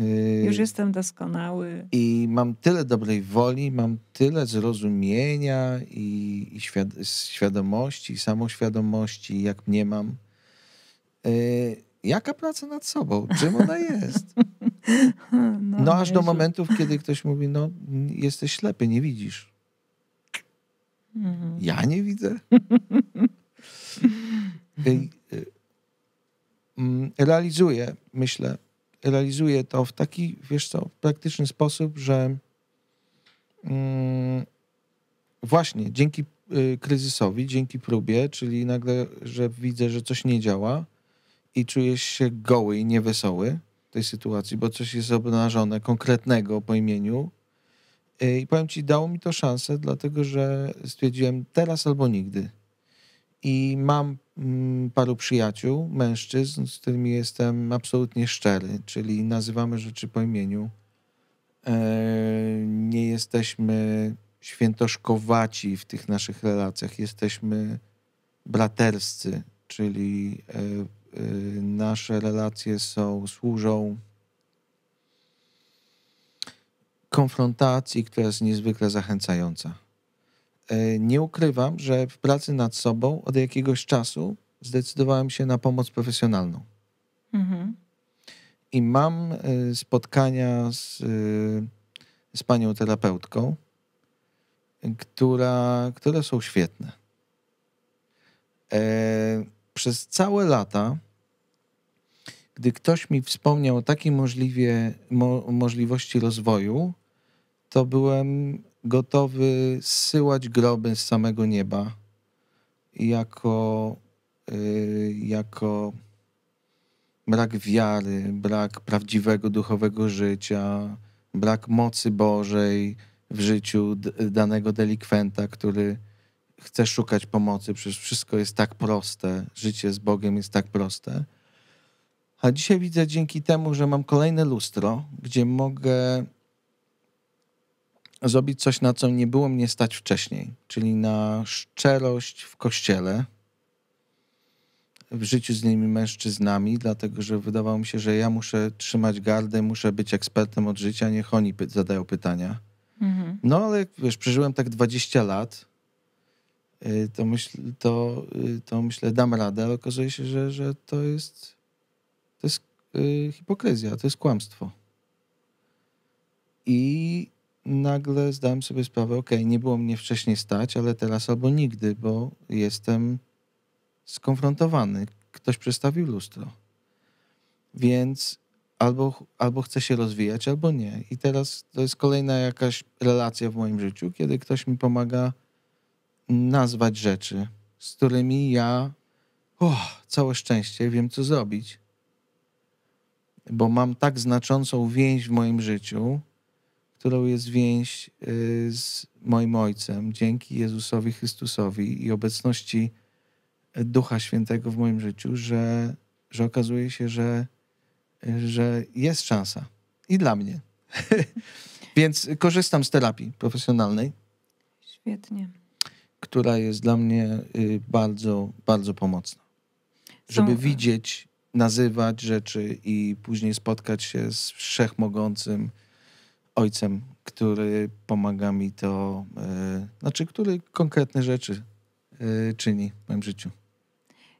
Y, Już jestem doskonały. I mam tyle dobrej woli, mam tyle zrozumienia i, i świad świadomości, samoświadomości, jak mnie mam. Y, jaka praca nad sobą? Czym ona jest? No, no aż do momentów, kiedy ktoś mówi, no jesteś ślepy, nie widzisz. Mhm. Ja nie widzę. Y, mm, realizuję, myślę, realizuję to w taki, wiesz co, praktyczny sposób, że mm, właśnie dzięki y, kryzysowi, dzięki próbie, czyli nagle, że widzę, że coś nie działa i czuję się goły i niewesoły, tej sytuacji, bo coś jest obnażone konkretnego po imieniu. Y, I powiem ci, dało mi to szansę, dlatego że stwierdziłem teraz albo nigdy. I mam mm, paru przyjaciół, mężczyzn, z którymi jestem absolutnie szczery, czyli nazywamy rzeczy po imieniu. E, nie jesteśmy świętoszkowaci w tych naszych relacjach, jesteśmy braterscy, czyli e, Y, nasze relacje są, służą konfrontacji, która jest niezwykle zachęcająca. Y, nie ukrywam, że w pracy nad sobą od jakiegoś czasu zdecydowałem się na pomoc profesjonalną. Mhm. I mam y, spotkania z, z panią terapeutką, która, które są świetne. E, przez całe lata, gdy ktoś mi wspomniał o takiej możliwie, mo, możliwości rozwoju, to byłem gotowy syłać groby z samego nieba jako, yy, jako brak wiary, brak prawdziwego duchowego życia, brak mocy Bożej w życiu danego delikwenta, który chce szukać pomocy, przecież wszystko jest tak proste, życie z Bogiem jest tak proste. A dzisiaj widzę dzięki temu, że mam kolejne lustro, gdzie mogę zrobić coś, na co nie było mnie stać wcześniej, czyli na szczerość w kościele, w życiu z innymi mężczyznami, dlatego że wydawało mi się, że ja muszę trzymać gardę, muszę być ekspertem od życia, niech oni py zadają pytania. Mhm. No ale wiesz, przeżyłem tak 20 lat Y, to, myśl, to, y, to myślę dam radę, ale okazuje się, że, że to jest, to jest y, hipokryzja, to jest kłamstwo. I nagle zdałem sobie sprawę, ok, nie było mnie wcześniej stać, ale teraz albo nigdy, bo jestem skonfrontowany. Ktoś przestawił lustro. Więc albo, albo chcę się rozwijać, albo nie. I teraz to jest kolejna jakaś relacja w moim życiu, kiedy ktoś mi pomaga nazwać rzeczy, z którymi ja oh, całe szczęście wiem, co zrobić. Bo mam tak znaczącą więź w moim życiu, którą jest więź y, z moim Ojcem, dzięki Jezusowi Chrystusowi i obecności Ducha Świętego w moim życiu, że, że okazuje się, że, że jest szansa. I dla mnie. Więc korzystam z terapii profesjonalnej. Świetnie która jest dla mnie y, bardzo, bardzo pomocna. Żeby Są... widzieć, nazywać rzeczy i później spotkać się z wszechmogącym ojcem, który pomaga mi to, y, znaczy, który konkretne rzeczy y, czyni w moim życiu.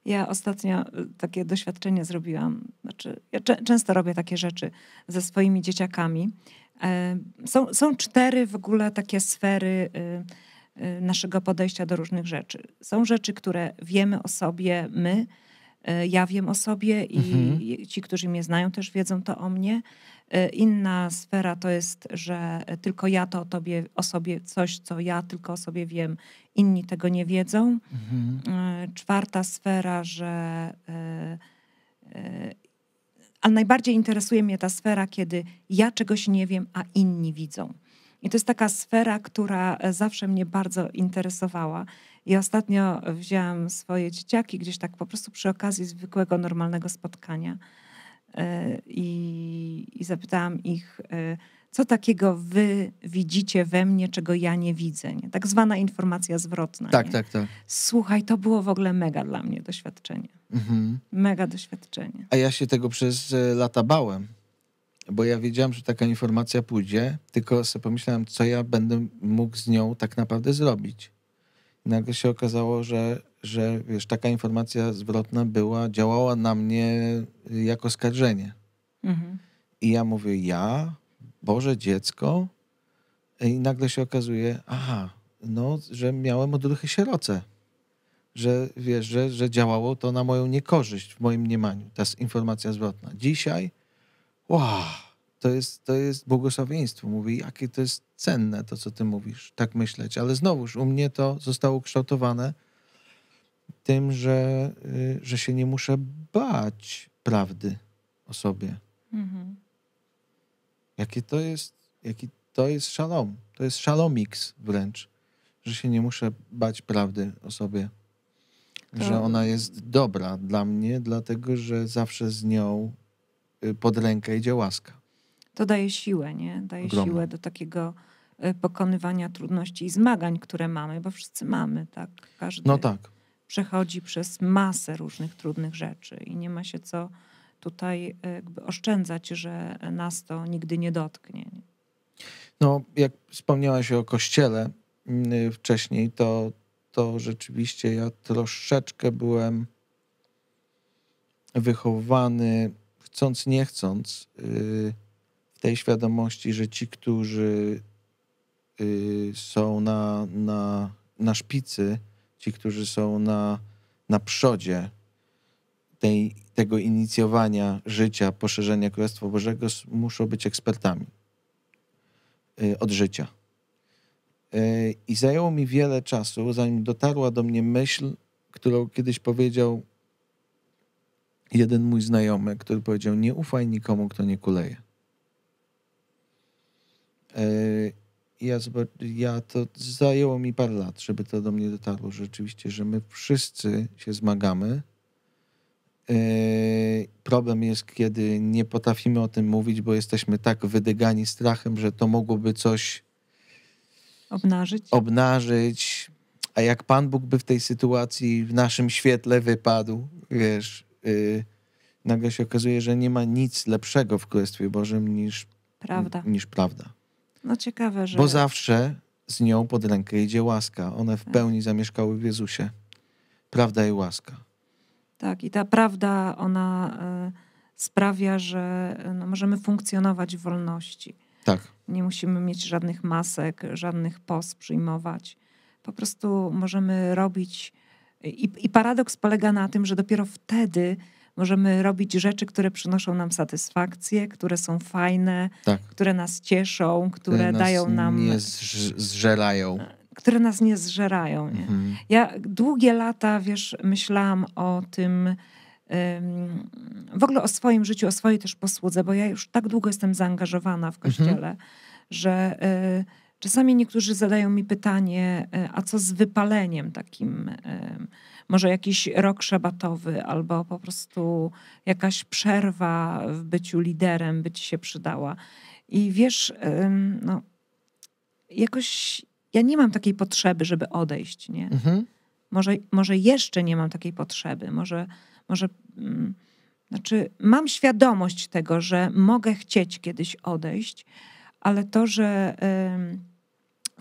Ja ostatnio takie doświadczenie zrobiłam. Znaczy, ja często robię takie rzeczy ze swoimi dzieciakami. E, są, są cztery w ogóle takie sfery Y, naszego podejścia do różnych rzeczy. Są rzeczy, które wiemy o sobie my, y, ja wiem o sobie i mhm. ci, którzy mnie znają, też wiedzą to o mnie. Y, inna sfera to jest, że tylko ja to o tobie, o sobie coś, co ja tylko o sobie wiem, inni tego nie wiedzą. Mhm. Czwarta sfera, że. Ale najbardziej interesuje mnie ta sfera, kiedy ja czegoś nie wiem, a inni widzą. I to jest taka sfera, która e, zawsze mnie bardzo interesowała. I ostatnio wzięłam swoje dzieciaki gdzieś tak po prostu przy okazji zwykłego, normalnego spotkania e, i, i zapytałam ich, e, co takiego wy widzicie we mnie, czego ja nie widzę. Nie? Tak zwana informacja zwrotna. Tak, nie? tak, tak. Słuchaj, to było w ogóle mega dla mnie doświadczenie. Mhm. Mega doświadczenie. A ja się tego przez lata bałem bo ja wiedziałem, że taka informacja pójdzie, tylko sobie pomyślałem, co ja będę mógł z nią tak naprawdę zrobić. I nagle się okazało, że, że wiesz, taka informacja zwrotna była, działała na mnie jako skarżenie. Mhm. I ja mówię, ja, Boże dziecko, i nagle się okazuje, aha, no, że miałem odruchy sieroce. Że wiesz, że, że działało to na moją niekorzyść w moim mniemaniu, ta informacja zwrotna. Dzisiaj wow, to jest, to jest błogosławieństwo. Mówi, jakie to jest cenne to, co ty mówisz, tak myśleć. Ale znowuż u mnie to zostało kształtowane tym, że, y, że się nie muszę bać prawdy o sobie. Mhm. Jakie to jest, jaki to jest szalom. To jest szalomiks wręcz, że się nie muszę bać prawdy o sobie. To... Że ona jest dobra dla mnie, dlatego że zawsze z nią Y, pod rękę idzie łaska. To daje siłę, nie? Daje Ogromne. siłę do takiego y, pokonywania trudności i zmagań, które mamy, bo wszyscy mamy, tak? Każdy no tak. przechodzi przez masę różnych trudnych rzeczy i nie ma się co tutaj y, jakby oszczędzać, że nas to nigdy nie dotknie. Nie? No, jak wspomniałaś o kościele mm, wcześniej, to, to rzeczywiście ja troszeczkę byłem wychowany chcąc, nie chcąc, y, w tej świadomości, że ci, którzy y, są na, na, na szpicy, ci, którzy są na, na przodzie tej, tego inicjowania życia, poszerzenia Królestwa Bożego, muszą być ekspertami y, od życia. I zajęło mi wiele czasu, zanim dotarła do mnie myśl, którą kiedyś powiedział jeden mój znajomy, który powiedział: Nie ufaj nikomu, kto nie kuleje. E, ja, ja to zajęło mi parę lat, żeby to do mnie dotarło rzeczywiście, że my wszyscy się zmagamy. E, problem jest, kiedy nie potrafimy o tym mówić, bo jesteśmy tak wydygani strachem, że to mogłoby coś obnażyć. obnażyć. A jak Pan Bóg by w tej sytuacji w naszym świetle wypadł, wiesz, Y, nagle się okazuje, że nie ma nic lepszego w Królestwie Bożym niż prawda. Niż prawda. No ciekawe, że... Bo zawsze z nią pod rękę idzie łaska. One w tak. pełni zamieszkały w Jezusie. Prawda i łaska. Tak, i ta prawda, ona y, sprawia, że y, no, możemy funkcjonować w wolności. Tak. Nie musimy mieć żadnych masek, żadnych post przyjmować. Po prostu możemy robić i, I paradoks polega na tym, że dopiero wtedy możemy robić rzeczy, które przynoszą nam satysfakcję, które są fajne, tak. które nas cieszą, które, nas dają nam. Nie zżerają. Które nas nie zżerają. Nie? Mhm. Ja długie lata, wiesz, myślałam o tym, w ogóle o swoim życiu, o swojej też posłudze, bo ja już tak długo jestem zaangażowana w mhm. kościele, mhm. że. E, Czasami niektórzy zadają mi pytanie, e, a co z wypaleniem takim, e, może jakiś rok szabatowy albo po prostu jakaś przerwa w byciu liderem by ci się przydała. I wiesz, no, jakoś ja nie mam takiej potrzeby, żeby odejść, nie? Mhm. Może, może jeszcze nie mam takiej potrzeby, może, może mm, znaczy mam świadomość tego, że mogę chcieć kiedyś odejść, ale to, że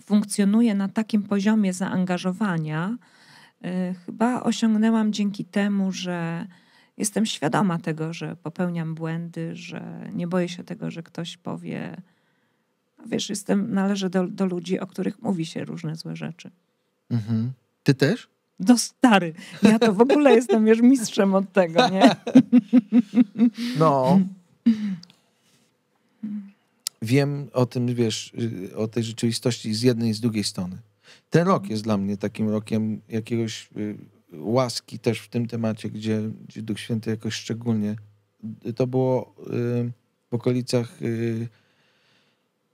funkcjonuję na takim poziomie zaangażowania, e, chyba osiągnęłam dzięki temu, że jestem świadoma tego, że popełniam błędy, że nie boję się tego, że ktoś powie, wiesz, jestem, należę do, do ludzi, o których mówi się różne złe rzeczy. Mhm. Ty też? do no, stary. Ja to w ogóle jestem już mistrzem od tego, nie? No. wiem o tym, wiesz, o tej rzeczywistości z jednej i z drugiej strony. Ten rok jest dla mnie takim rokiem jakiegoś y, łaski też w tym temacie, gdzie, gdzie Duch Święty jakoś szczególnie. Y, to było y, w okolicach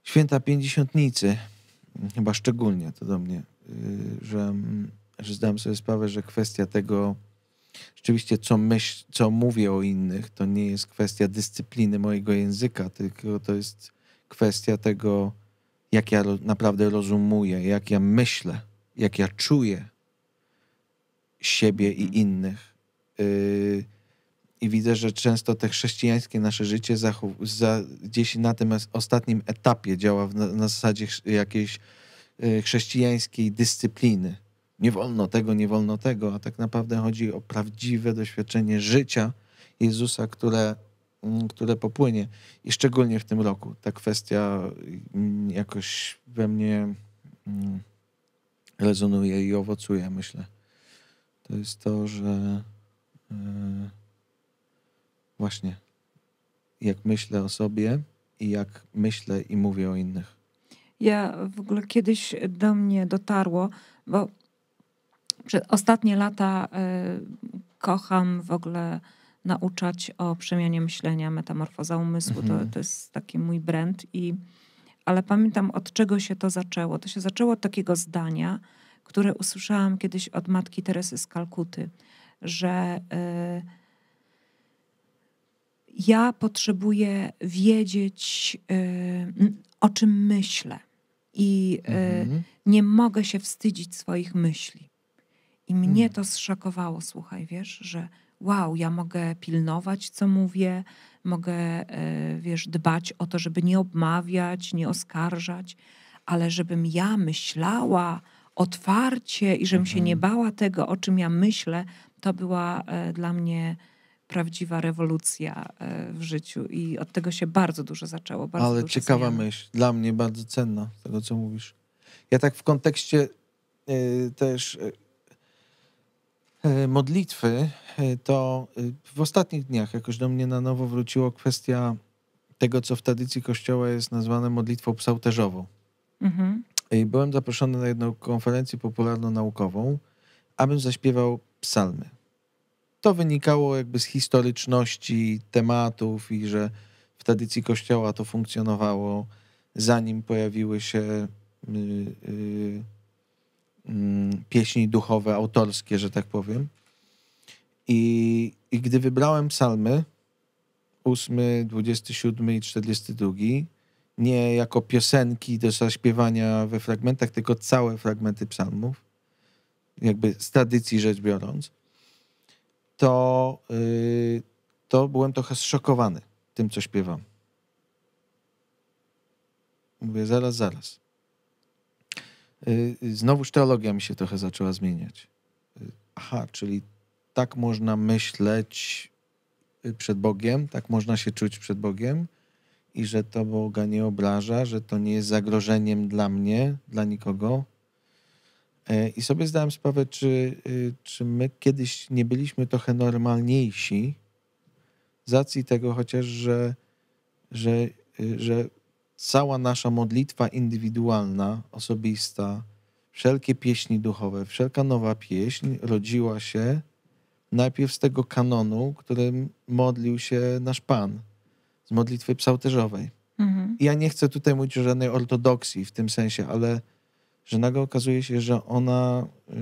święta Pięćdziesiątnicy, chyba szczególnie to do mnie, że, że zdałem sobie sprawę, że kwestia tego, rzeczywiście co, myśl, co mówię o innych, to nie jest kwestia dyscypliny mojego języka, tylko to jest kwestia tego, jak ja naprawdę rozumuję, jak ja myślę, jak ja czuję siebie i mhm. innych. Yy, I widzę, że często te chrześcijańskie nasze życie za, gdzieś na tym ostatnim etapie działa w, na, na zasadzie jakiejś yy, chrześcijańskiej dyscypliny. Nie wolno tego, nie wolno tego, a tak naprawdę chodzi o prawdziwe doświadczenie życia Jezusa, które Mm, które popłynie. I szczególnie w tym roku ta kwestia mm, jakoś we mnie mm, rezonuje i owocuje, myślę. To jest to, że e, właśnie jak myślę o sobie i jak myślę i mówię o innych. Ja w ogóle kiedyś do mnie dotarło, bo przez ostatnie lata y, kocham w ogóle nauczać o przemianie myślenia, metamorfoza umysłu. Mhm. To, to jest taki mój brand. I, ale pamiętam, od czego się to zaczęło. To się zaczęło od takiego zdania, które usłyszałam kiedyś od matki Teresy z Kalkuty, że y, ja potrzebuję wiedzieć, y, o czym myślę. I y, nie mogę się wstydzić swoich myśli. I mnie mm. to zszokowało, słuchaj, wiesz, że wow, ja mogę pilnować, co mówię, mogę, e, wiesz, dbać o to, żeby nie obmawiać, nie oskarżać, ale żebym ja myślała otwarcie i żebym mhm. się nie mhm. bała tego, o czym ja myślę, to była e, dla mnie prawdziwa rewolucja e, w życiu i od tego się bardzo dużo zaczęło. Bardzo ale dużo ciekawa myśl, dla mnie bardzo cenna, tego co mówisz. Ja tak w kontekście też E, modlitwy, e, to e, w ostatnich dniach jakoś do mnie na nowo wróciła kwestia tego, co w tradycji Kościoła jest nazwane modlitwą psałterzową. Mhm. I byłem zaproszony na jedną konferencję popularno-naukową, abym zaśpiewał psalmy. To wynikało jakby z historyczności tematów i że w tradycji Kościoła to funkcjonowało, zanim pojawiły się. Yy, yy, Mm, pieśni duchowe, autorskie, że tak powiem. I, i gdy wybrałem psalmy 8, 27 i 42, nie jako piosenki do zaśpiewania we fragmentach, tylko całe fragmenty psalmów, jakby z tradycji rzecz biorąc, to, yy, to byłem trochę zszokowany tym, co śpiewam. Mówię, zaraz, zaraz. Y, y, znowuż teologia mi się trochę zaczęła zmieniać. Y, aha, czyli tak można myśleć przed Bogiem, tak można się czuć przed Bogiem i że to Boga nie obraża, że to nie jest zagrożeniem dla mnie, dla nikogo. E, I sobie zdałem sprawę, czy, czy my kiedyś nie byliśmy trochę normalniejsi z racji tego chociaż, że, że, że cała nasza modlitwa indywidualna, osobista, wszelkie pieśni duchowe, wszelka nowa pieśń rodziła się najpierw z tego kanonu, którym modlił się nasz Pan, z modlitwy psałterzowej. Mhm. I ja nie chcę tutaj mówić o żadnej ortodoksji w tym sensie, ale że nagle okazuje się, że ona yy,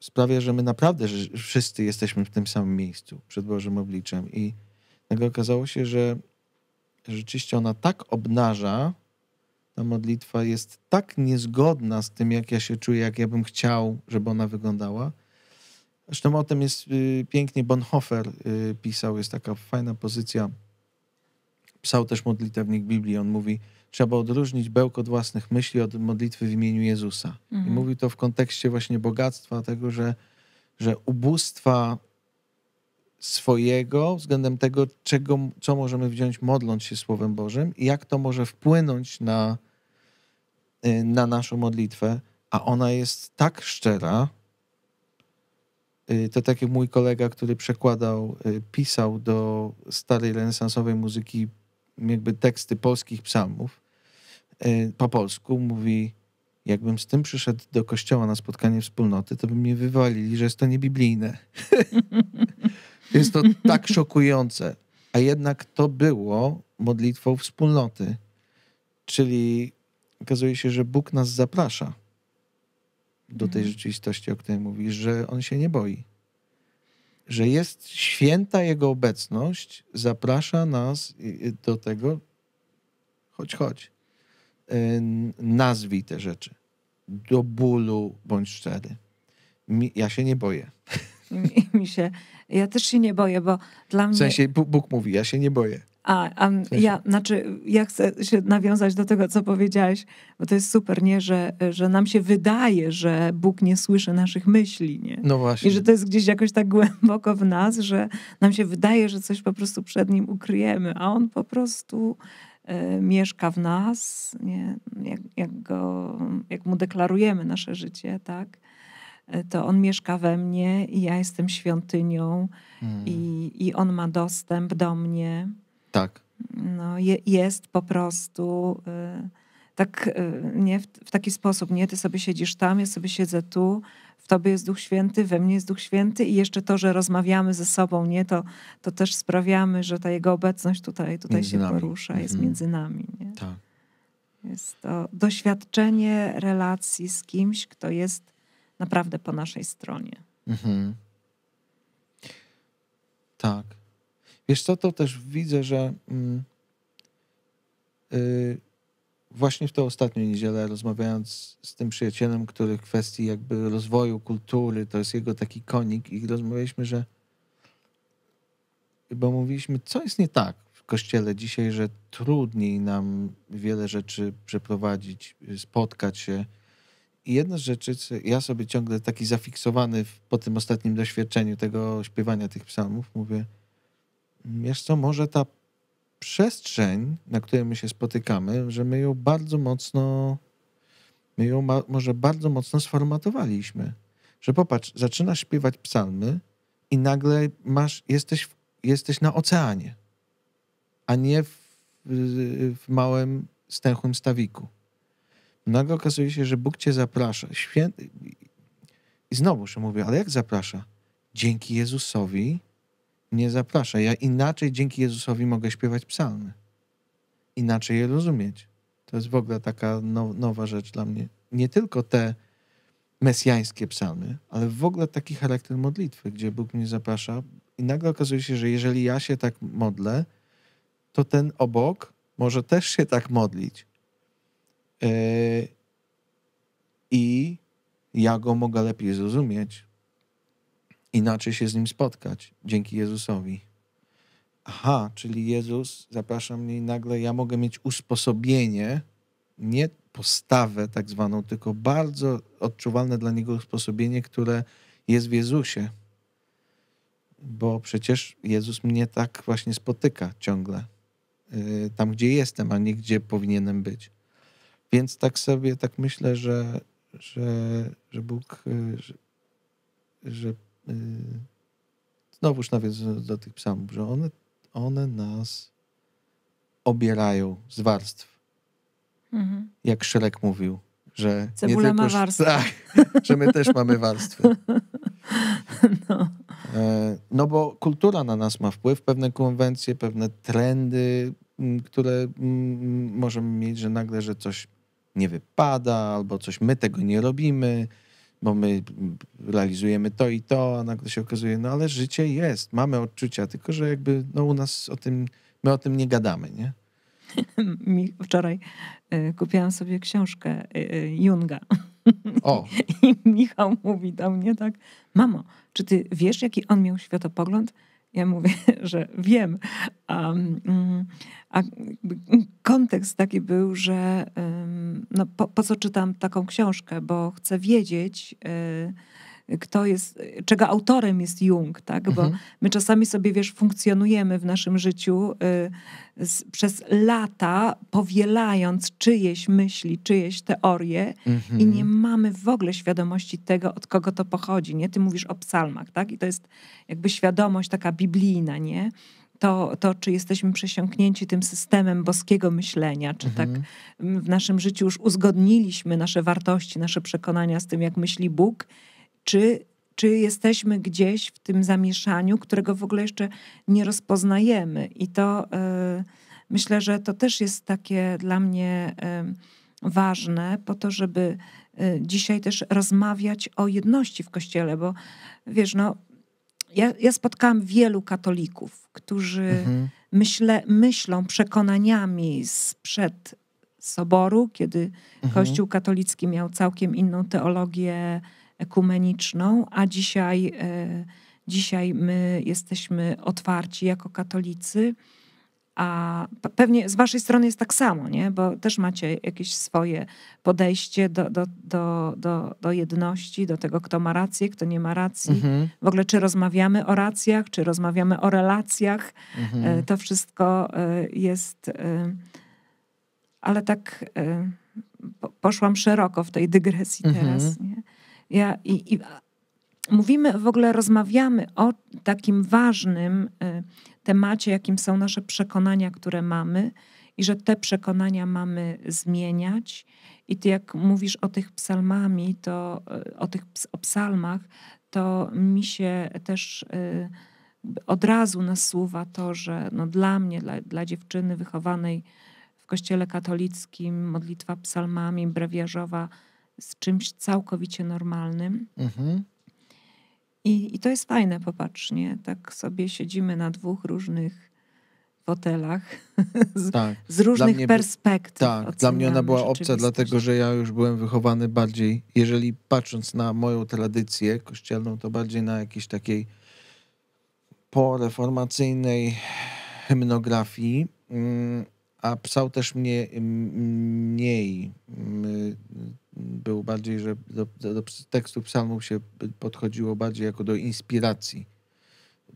sprawia, że my naprawdę że wszyscy jesteśmy w tym samym miejscu przed Bożym obliczem. I nagle okazało się, że rzeczywiście ona tak obnaża, ta modlitwa jest tak niezgodna z tym, jak ja się czuję, jak ja bym chciał, żeby ona wyglądała. Zresztą o tym jest y, pięknie Bonhoeffer y, pisał, jest taka fajna pozycja. Pisał też modlitewnik Biblii, on mówi, trzeba odróżnić bełkot własnych myśli od modlitwy w imieniu Jezusa. Mhm. I mówi to w kontekście właśnie bogactwa, tego, że, że ubóstwa swojego względem tego, czego, co możemy wziąć modląc się Słowem Bożym i jak to może wpłynąć na, y, na naszą modlitwę, a ona jest tak szczera. Y, to tak jak mój kolega, który przekładał, y, pisał do starej renesansowej muzyki jakby teksty polskich psalmów po polsku, mówi jakbym z tym przyszedł do kościoła na spotkanie wspólnoty, to by mnie wywalili, że jest to niebiblijne. Jest to tak szokujące. A jednak to było modlitwą wspólnoty. Czyli okazuje się, że Bóg nas zaprasza do tej mhm. rzeczywistości, o której mówisz, że On się nie boi. Że jest święta Jego obecność, zaprasza nas do tego, chodź, chodź, y, nazwij te rzeczy. Do bólu bądź szczery. ja się nie boję. Mi, mi się ja też się nie boję, bo dla mnie... W sensie Bóg mówi, ja się nie boję. A, a ja, znaczy, ja chcę się nawiązać do tego, co powiedziałaś, bo to jest super, nie? Że, że nam się wydaje, że Bóg nie słyszy naszych myśli, nie? No właśnie. I że to jest gdzieś jakoś tak głęboko w nas, że nam się wydaje, że coś po prostu przed Nim ukryjemy, a On po prostu y, mieszka w nas, nie? Jak, jak, go, jak Mu deklarujemy nasze życie, tak? E, to On mieszka we mnie i ja jestem świątynią mm. i, i On ma dostęp do mnie. Tak. No, je, jest po prostu y, tak, y, nie, w, w, taki sposób, nie, ty sobie siedzisz tam, ja sobie siedzę tu, w tobie jest Duch Święty, we mnie jest Duch Święty i jeszcze to, że rozmawiamy ze sobą, nie, to, to też sprawiamy, że ta Jego obecność tutaj, tutaj się nami. porusza, jest mm. między nami, nie. Tak. Jest to doświadczenie relacji z kimś, kto jest naprawdę po naszej stronie. Mhm. Tak. Wiesz co, to też widzę, że yy, właśnie w tę ostatnią niedzielę rozmawiając z tym przyjacielem, który w kwestii jakby rozwoju kultury, to jest jego taki konik i rozmawialiśmy, że bo mówiliśmy, co jest nie tak w kościele dzisiaj, że trudniej nam wiele rzeczy przeprowadzić, y, spotkać się, jedna z rzeczy, ja sobie ciągle taki zafiksowany w, po tym ostatnim doświadczeniu tego śpiewania tych psalmów, mówię, wiesz co, może ta przestrzeń, na której my się spotykamy, że my ją bardzo mocno, my ją ma, może bardzo mocno sformatowaliśmy. Że popatrz, zaczynasz śpiewać psalmy i nagle masz, jesteś, jesteś na oceanie, a nie w, w małym, stęchłym stawiku. Nagle okazuje się, że Bóg cię zaprasza. I I się mówię, ale jak zaprasza? Dzięki Jezusowi mnie zaprasza. Ja inaczej dzięki Jezusowi mogę śpiewać psalmy. Inaczej je rozumieć. To jest w ogóle taka nowa rzecz dla mnie. Nie tylko te mesjańskie psalmy, ale w ogóle taki charakter modlitwy, gdzie Bóg mnie zaprasza. I nagle okazuje się, że jeżeli ja się tak modlę, to ten obok może też się tak modlić. E, I ja go mogę lepiej zrozumieć, inaczej się z nim spotkać dzięki Jezusowi. Aha, czyli Jezus zaprasza mnie i nagle ja mogę mieć usposobienie, nie postawę tak zwaną, tylko bardzo odczuwalne dla niego usposobienie, które jest w Jezusie. Bo przecież Jezus mnie tak właśnie spotyka ciągle. Y, tam, gdzie jestem, a nie gdzie powinienem być. Więc tak sobie, tak myślę, że, że, że Bóg, y, że, że yy, znowuż nawiązując do tych psalmów, że one, one nas obierają z warstw. Mhm. Jak Szylek mówił, że Cebula nie tylko, ma warstwy. Tak, że my też mamy warstwy. No. E, no bo kultura na nas ma wpływ, pewne konwencje, pewne trendy, które możemy mieć, że nagle, że coś nie wypada, albo coś my tego nie robimy, bo my realizujemy to i to, a nagle się okazuje, no ale życie jest, mamy odczucia, tylko że jakby no u nas o tym, my o tym nie gadamy, nie? Mi wczoraj e, kupiłam sobie książkę e, e, Junga. O. I Michał mówi do mnie tak, mamo, czy ty wiesz, jaki on miał światopogląd? Ja mówię, że wiem. A, mm, a kontekst taki był, że no, po, po, co czytam taką książkę, bo chcę wiedzieć. Y, kto jest, czego autorem jest Jung, tak? Bo mhm. my czasami sobie, wiesz, funkcjonujemy w naszym życiu y, z, przez lata, powielając czyjeś myśli, czyjeś teorie mhm. i nie mamy w ogóle świadomości tego, od kogo to pochodzi, nie? Ty mówisz o psalmach, tak? I to jest jakby świadomość taka biblijna, nie? to, to, czy jesteśmy przesiąknięci tym systemem boskiego myślenia, czy tak mhm. tak w naszym życiu już uzgodniliśmy nasze wartości, nasze przekonania z tym, jak myśli Bóg czy, czy jesteśmy gdzieś w tym zamieszaniu, którego w ogóle jeszcze nie rozpoznajemy. I to y, myślę, że to też jest takie dla mnie y, ważne, po to, żeby y, dzisiaj też rozmawiać o jedności w kościele, bo wiesz, no. Ja, ja spotkałam wielu katolików, którzy mhm. myślą przekonaniami sprzed soboru, kiedy mhm. Kościół katolicki miał całkiem inną teologię ekumeniczną, a dzisiaj, e, dzisiaj my jesteśmy otwarci jako katolicy. A pewnie z waszej strony jest tak samo, nie? bo też macie jakieś swoje podejście do, do, do, do, do jedności, do tego, kto ma rację, kto nie ma racji. Mhm. W ogóle, czy rozmawiamy o racjach, czy rozmawiamy o relacjach. Mhm. E, to wszystko e, jest. Ale tak poszłam szeroko w tej dygresji mhm. teraz. Mhm. Nie? Ja, i, i mówimy, w ogóle rozmawiamy o takim ważnym e, temacie, jakim są nasze przekonania, które mamy, i że te przekonania mamy zmieniać. I ty, jak mówisz o tych psalmami, to e, o tych o psalmach, to mi się też e, od razu nasuwa to, że no dla mnie, dla, dla dziewczyny wychowanej w kościele katolickim, modlitwa psalmami, brewiarzowa z czymś całkowicie normalnym. Mhm. I, I to jest fajne, popatrz, nie? Tak sobie siedzimy na dwóch różnych fotelach z, tak. z różnych mnie, perspektyw. Tak, dla mnie ona była obca, dlatego że ja już byłem wychowany bardziej, jeżeli patrząc na moją tradycję kościelną, to bardziej na jakiejś takiej poreformacyjnej hymnografii. Mm, a psał też mnie mniej. Był bardziej, że do, do, tekstu psalmów się podchodziło bardziej jako do inspiracji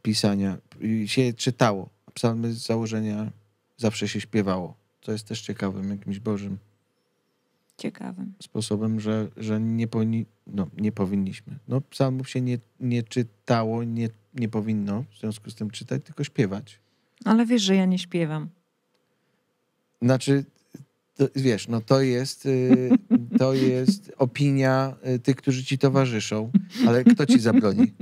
pisania. I się czytało. Psalmy z założenia zawsze się śpiewało. To jest też ciekawym, jakimś bożym ciekawym sposobem, że, że nie, powinni, no, nie powinniśmy. No, psalmów się nie, nie czytało, nie, nie powinno w związku z tym czytać, tylko śpiewać. Ale wiesz, że ja nie śpiewam. Znaczy, to, wiesz, no to jest, y, to jest opinia y, tych, którzy ci towarzyszą, ale kto ci zabroni?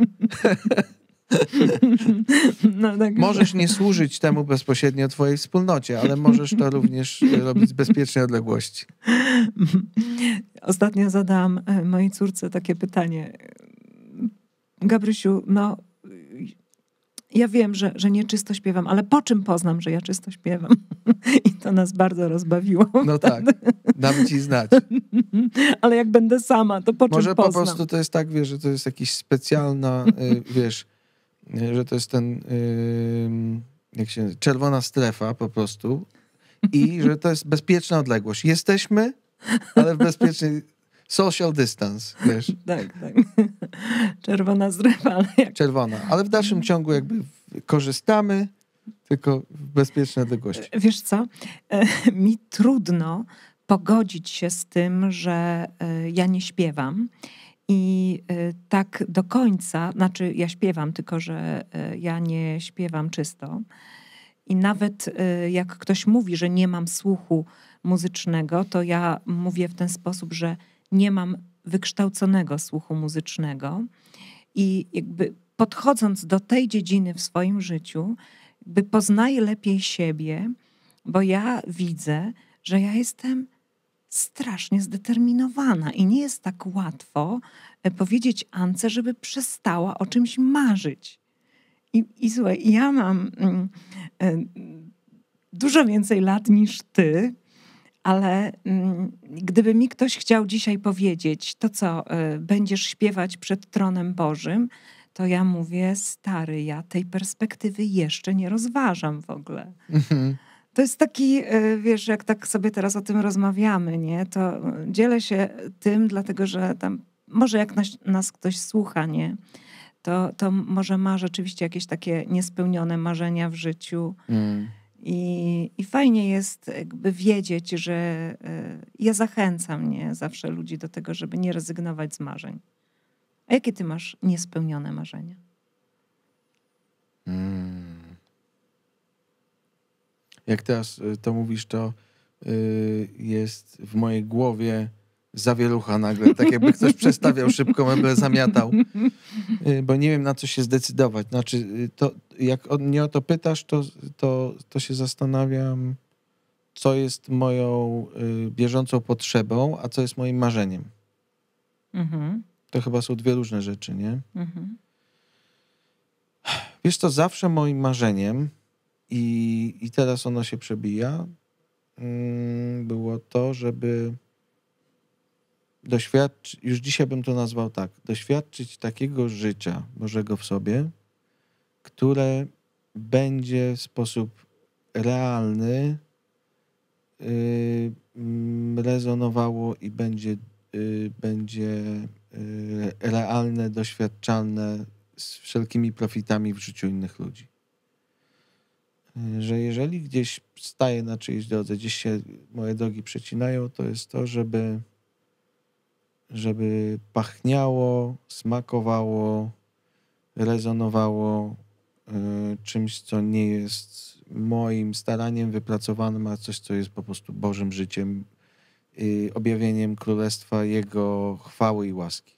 No, tak możesz tak. nie służyć temu bezpośrednio twojej wspólnocie, ale możesz to również robić z bezpiecznej odległości. Ostatnio zadałam e, mojej córce takie pytanie. Gabrysiu, no ja wiem, że, że nie czysto śpiewam, ale po czym poznam, że ja czysto śpiewam? I to nas bardzo rozbawiło. No tak, dam ci znać. ale jak będę sama, to po Może czym poznam? Może po prostu to jest tak, wiesz, że to jest jakiś specjalna, y, wiesz, że to jest ten, jak się nazywa, czerwona strefa po prostu i że to jest bezpieczna odległość. Jesteśmy, ale w bezpiecznej Social distance, wiesz. tak, tak. Czerwona zrywa, ale jak... Czerwona, ale w dalszym ciągu jakby korzystamy, tylko w bezpiecznej odległości. E, wiesz co, e, mi trudno pogodzić się z tym, że e, ja nie śpiewam. I tak do końca, znaczy ja śpiewam, tylko że ja nie śpiewam czysto. I nawet jak ktoś mówi, że nie mam słuchu muzycznego, to ja mówię w ten sposób, że nie mam wykształconego słuchu muzycznego i jakby podchodząc do tej dziedziny w swoim życiu, by poznaję lepiej siebie, bo ja widzę, że ja jestem strasznie zdeterminowana i nie jest tak łatwo e, powiedzieć Ance, żeby przestała o czymś marzyć. I, i słuchaj, ja mam y, y, dużo więcej lat niż ty, ale mm, gdyby mi ktoś chciał dzisiaj powiedzieć, to co, y, będziesz śpiewać przed tronem Bożym, to ja mówię, stary, ja tej perspektywy jeszcze nie rozważam w ogóle. Mhm. To jest taki, y, wiesz, jak tak sobie teraz o tym rozmawiamy, nie? To dzielę się tym, dlatego że tam, może jak nas, nas ktoś słucha, nie? To, to może ma rzeczywiście jakieś takie niespełnione marzenia w życiu. Mm i, I fajnie jest jakby wiedzieć, że e, ja zachęcam nie zawsze ludzi do tego, żeby nie rezygnować z marzeń. A jakie ty masz niespełnione marzenia? Hmm. Jak teraz e, to mówisz, to e, jest w mojej głowie zawierucha nagle, tak jakby ktoś przestawiał szybko meble, zamiatał, y, bo nie wiem na co się zdecydować. Znaczy, y, to, jak mnie o to pytasz, to, to, to się zastanawiam, co jest moją y, bieżącą potrzebą, a co jest moim marzeniem. Mhm. To chyba są dwie różne rzeczy, nie? Mhm. Wiesz, to zawsze moim marzeniem i, i teraz ono się przebija, mm, było to, żeby doświadczyć, już dzisiaj bym to nazwał tak, doświadczyć takiego życia Bożego w sobie, które będzie w sposób realny yy, rezonowało i będzie, yy, będzie yy, realne, doświadczalne z wszelkimi profitami w życiu innych ludzi. Yy, że jeżeli gdzieś staję na czyjejś drodze, gdzieś się moje drogi przecinają, to jest to, żeby żeby pachniało, smakowało, rezonowało e, czymś, co nie jest moim staraniem wypracowanym, a coś, co jest po prostu Bożym życiem, objawieniem Królestwa, Jego chwały i łaski.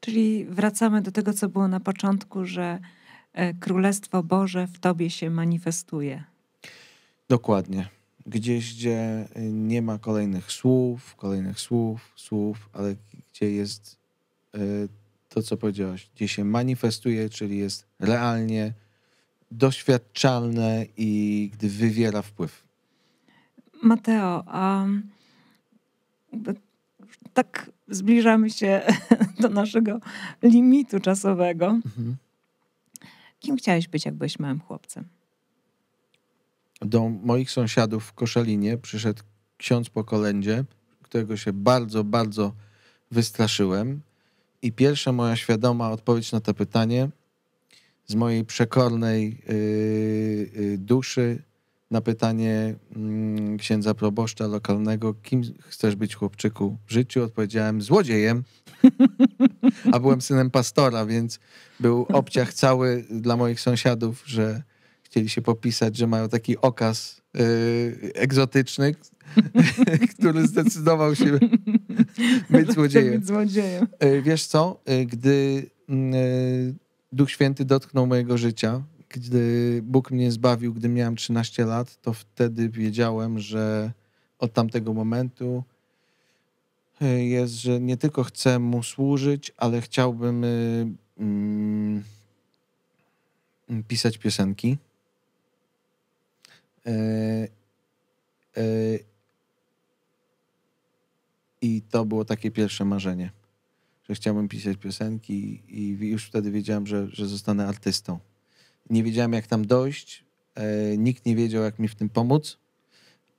Czyli wracamy do tego, co było na początku, że e, Królestwo Boże w Tobie się manifestuje. Dokładnie gdzieś, gdzie y, nie ma kolejnych słów, kolejnych słów, słów, ale gdzie jest y, to, co powiedziałaś, gdzie się manifestuje, czyli jest realnie doświadczalne i gdy wywiera wpływ. Mateo, um, tak zbliżamy się do naszego limitu czasowego. Mhm. Kim chciałeś być, jak byłeś małym chłopcem? do moich sąsiadów w Koszalinie przyszedł ksiądz po kolędzie, którego się bardzo, bardzo wystraszyłem. I pierwsza moja świadoma odpowiedź na to pytanie z mojej przekornej yy, yy, duszy na pytanie mm, księdza proboszcza lokalnego, kim chcesz być chłopczyku w życiu, odpowiedziałem złodziejem, a byłem synem pastora, więc był obciach cały dla moich sąsiadów, że chcieli się popisać, że mają taki okaz yy, egzotyczny, który zdecydował się być złodziejem. Być złodziejem. Y, wiesz co, y, gdy mm, y, Duch Święty dotknął mojego życia, gdy Bóg mnie zbawił, gdy miałem 13 lat, to wtedy wiedziałem, że od tamtego momentu jest, że nie tylko chcę mu służyć, ale chciałbym mm, pisać piosenki. E, e, I to było takie pierwsze marzenie, że chciałbym pisać piosenki i już wtedy wiedziałem, że, że zostanę artystą. Nie wiedziałem, jak tam dojść, e, nikt nie wiedział, jak mi w tym pomóc,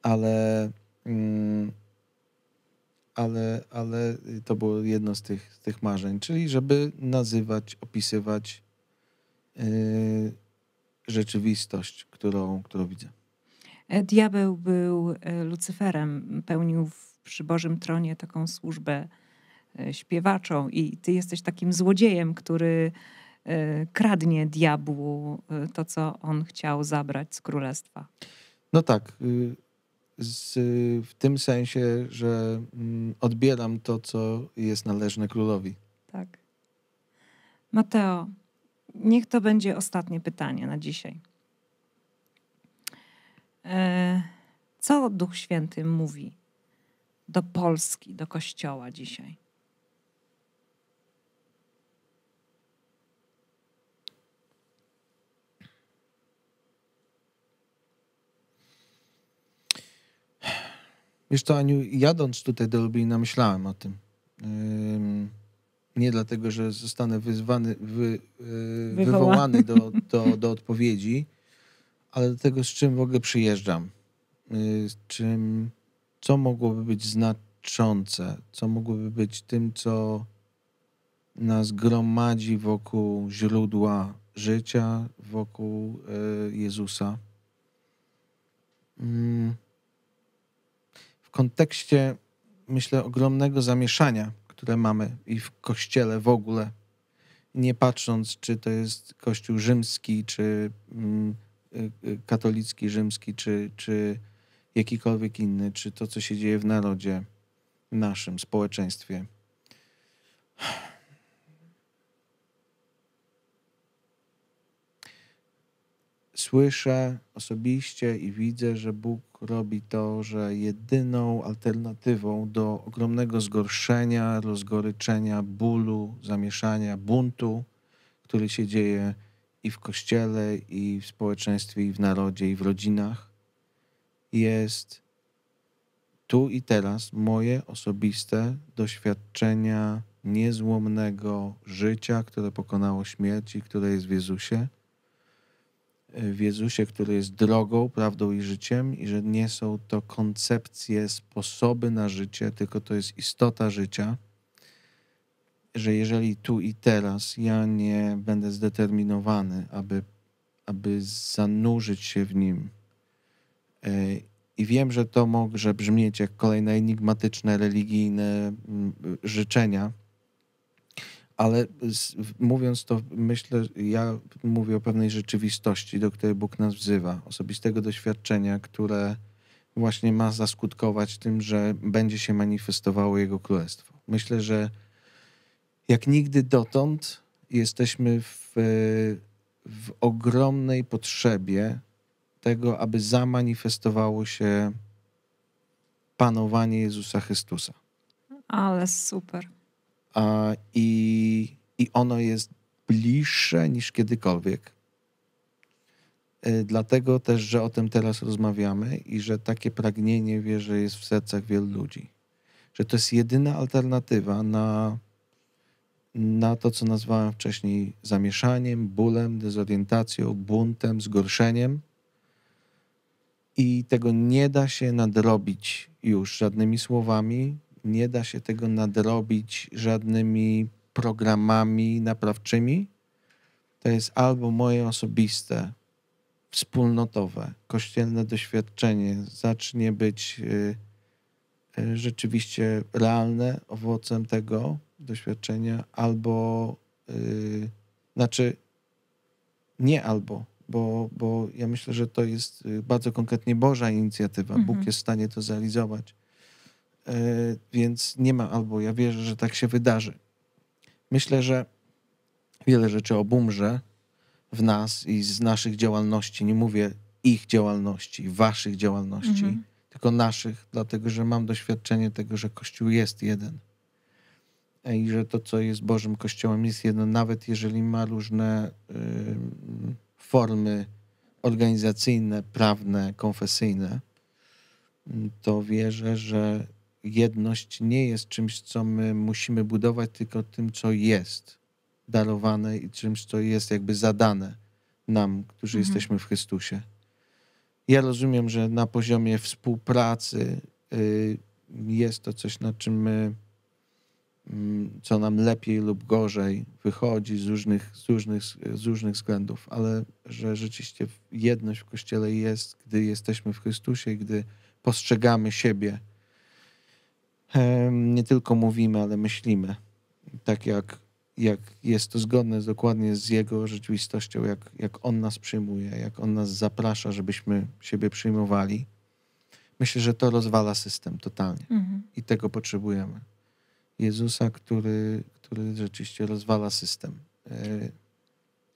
ale, mm, ale, ale to było jedno z tych, tych marzeń, czyli żeby nazywać, opisywać rzeczywistość, którą, którą widzę. E, diabeł był e, Lucyferem, pełnił przy Bożym Tronie taką służbę e, śpiewaczą i ty jesteś takim złodziejem, który kradnie diabłu to, co on chciał zabrać z królestwa. No tak. Y, z, w tym sensie, że mm, odbieram to, co jest należne królowi. Tak. Mateo, niech to będzie ostatnie pytanie na dzisiaj. E, co Duch Święty mówi do Polski, do Kościoła dzisiaj? Wiesz to Aniu, jadąc tutaj do Lublina myślałem o tym. Nie dlatego, że zostanę wyzwany, wy, e, wywołany do, do, do odpowiedzi, ale do tego, z czym w ogóle przyjeżdżam, y, z czym, co mogłoby być znaczące, co mogłoby być tym, co nas gromadzi wokół źródła życia, wokół y, Jezusa. Mm. W kontekście, myślę, ogromnego zamieszania, które mamy i w kościele w ogóle, nie patrząc, czy to jest kościół rzymski, czy mm, Y, y, katolicki, rzymski, czy, czy jakikolwiek inny, czy to, co się dzieje w narodzie naszym, społeczeństwie. Słyszę osobiście i widzę, że Bóg robi to, że jedyną alternatywą do ogromnego zgorszenia, rozgoryczenia, bólu, zamieszania, buntu, który się dzieje i w kościele, i w społeczeństwie, i w narodzie, i w rodzinach jest tu i teraz moje osobiste doświadczenia niezłomnego życia, które pokonało śmierć i które jest w Jezusie. W Jezusie, który jest drogą, prawdą i życiem, i że nie są to koncepcje, sposoby na życie, tylko to jest istota życia że jeżeli tu i teraz ja nie będę zdeterminowany, aby, aby zanurzyć się w nim, e, i wiem, że to może brzmieć jak kolejne enigmatyczne, religijne życzenia, ale mówiąc to, myślę, ja mówię o pewnej rzeczywistości, do której Bóg nas wzywa, osobistego doświadczenia, które właśnie ma zaskutkować tym, że będzie się manifestowało Jego Królestwo. Myślę, że jak nigdy dotąd jesteśmy w, e, w ogromnej potrzebie tego, aby zamanifestowało się panowanie Jezusa Chrystusa. Ale super. A, i, I ono jest bliższe niż kiedykolwiek. E, dlatego też, że o tym teraz rozmawiamy i że takie pragnienie wierzę jest w sercach wielu ludzi. Że to jest jedyna alternatywa na na to, co nazwałem wcześniej zamieszaniem, bólem, dezorientacją, buntem, zgorszeniem. I tego nie da się nadrobić już żadnymi słowami, nie da się tego nadrobić żadnymi programami naprawczymi. To jest albo moje osobiste, wspólnotowe, kościelne doświadczenie zacznie być y, y, rzeczywiście realne owocem tego, doświadczenia, albo yy, znaczy nie albo, bo, bo ja myślę, że to jest y, bardzo konkretnie Boża inicjatywa. Mhm. Bóg jest w stanie to zrealizować. Yy, więc nie ma albo, ja wierzę, że tak się wydarzy. Myślę, że wiele rzeczy obumrze w nas i z naszych działalności. Nie mówię ich działalności, waszych działalności, mhm. tylko naszych, dlatego że mam doświadczenie tego, że Kościół jest jeden i że to, co jest Bożym Kościołem, jest jedno, nawet jeżeli ma różne y, formy organizacyjne, prawne, konfesyjne, to wierzę, że jedność nie jest czymś, co my musimy budować, tylko tym, co jest darowane i czymś, co jest jakby zadane nam, którzy mhm. jesteśmy w Chrystusie. Ja rozumiem, że na poziomie współpracy y, jest to coś, na czym my Mm, co nam lepiej lub gorzej wychodzi z różnych, z różnych, z różnych względów, ale że rzeczywiście jedność w Kościele jest, gdy jesteśmy w Chrystusie, gdy postrzegamy siebie. Nie tylko mówimy, ale myślimy. Tak jak, jak jest to zgodne dokładnie z Jego rzeczywistością, jak, jak On nas przyjmuje, jak On nas zaprasza, żebyśmy siebie przyjmowali. Myślę, że to rozwala system totalnie mhm. i tego potrzebujemy Jezusa, który, który rzeczywiście rozwala system. E,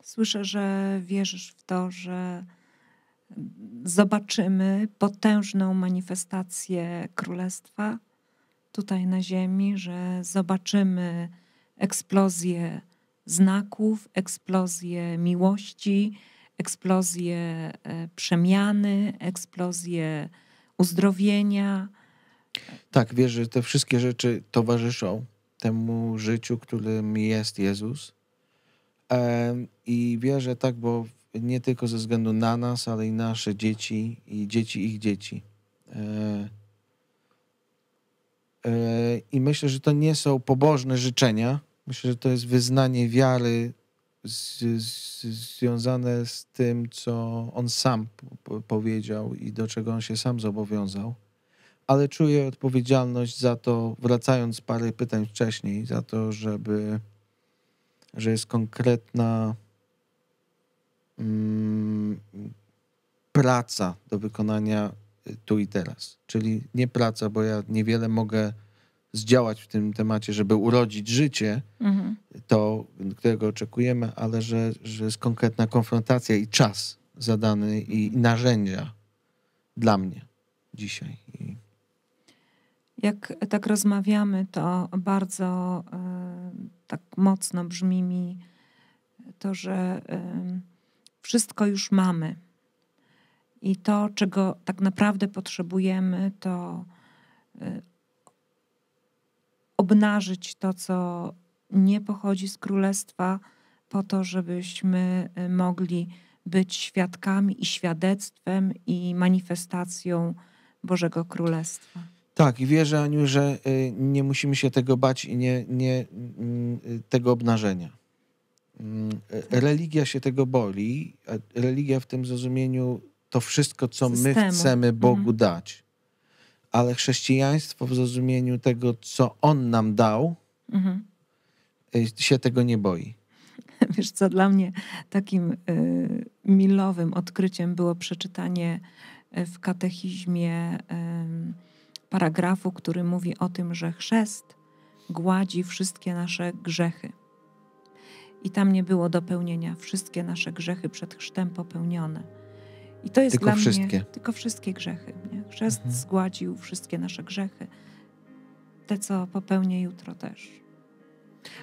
Słyszę, że wierzysz w to, że zobaczymy potężną manifestację Królestwa tutaj na Ziemi, że zobaczymy eksplozję znaków, eksplozję miłości, eksplozję e, przemiany, eksplozję uzdrowienia tak, wiesz, że te wszystkie rzeczy towarzyszą temu życiu, którym jest Jezus. I wierzę tak, bo nie tylko ze względu na nas, ale i nasze dzieci i dzieci ich dzieci. E, e, I myślę, że to nie są pobożne życzenia. Myślę, że to jest wyznanie wiary z, z, związane z tym, co on sam powiedział i do czego on się sam zobowiązał ale czuję odpowiedzialność za to, wracając parę pytań wcześniej, za to, żeby, że jest konkretna mm, praca do wykonania y, tu i teraz. Czyli nie praca, bo ja niewiele mogę zdziałać w tym temacie, żeby urodzić życie, mhm. to, którego oczekujemy, ale że, że jest konkretna konfrontacja i czas zadany i narzędzia dla mnie dzisiaj. I jak tak rozmawiamy, to bardzo e, tak mocno brzmi mi to, że e, wszystko już mamy. I to, czego tak naprawdę potrzebujemy, to e, obnażyć to, co nie pochodzi z królestwa, po to, żebyśmy mogli być świadkami i świadectwem i manifestacją Bożego Królestwa. Tak, i wierzę, Aniu, że y, nie musimy się tego bać i nie, nie mm, y, tego obnażenia. Mm, y, religia się tego boli. Religia w tym zrozumieniu to wszystko, co Systemu. my chcemy Bogu mhm. dać. Ale chrześcijaństwo w zrozumieniu tego, co On nam dał, mhm. się tego nie boi. Wiesz co, dla mnie takim milowym odkryciem było przeczytanie w katechizmie paragrafu, który mówi o tym, że chrzest gładzi wszystkie nasze grzechy. I tam nie było dopełnienia wszystkie nasze grzechy przed chrztem popełnione. I to jest tylko dla wszystkie. mnie tylko wszystkie grzechy. Nie? Chrzest mhm. zgładził wszystkie nasze grzechy. Te, co popełnię jutro też.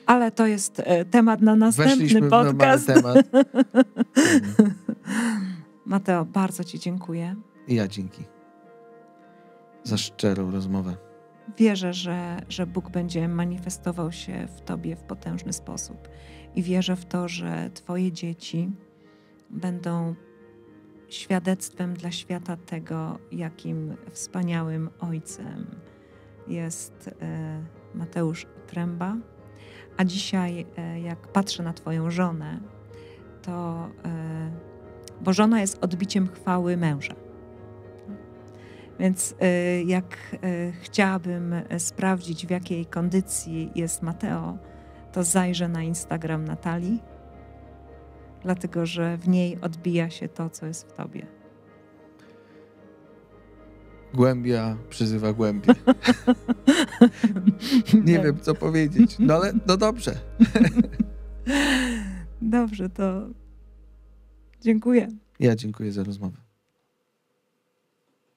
Ale to jest e, temat na następny Weszliśmy podcast. W temat. Mateo, bardzo Ci dziękuję. I ja dzięki za szczerą rozmowę. Wierzę, że, że Bóg będzie manifestował się w Tobie w potężny sposób i wierzę w to, że Twoje dzieci będą świadectwem dla świata tego, jakim wspaniałym ojcem jest e, Mateusz Tręba. A dzisiaj, e, jak patrzę na Twoją żonę, to e, bo żona jest odbiciem chwały męża. Więc y, jak y, chciałabym y, sprawdzić, w jakiej kondycji jest Mateo, to zajrzę na Instagram Natalii, dlatego że w niej odbija się to, co jest w tobie. Głębia przyzywa głębię. Nie wiem, co powiedzieć. No ale no dobrze. dobrze, to dziękuję. Ja dziękuję za rozmowę.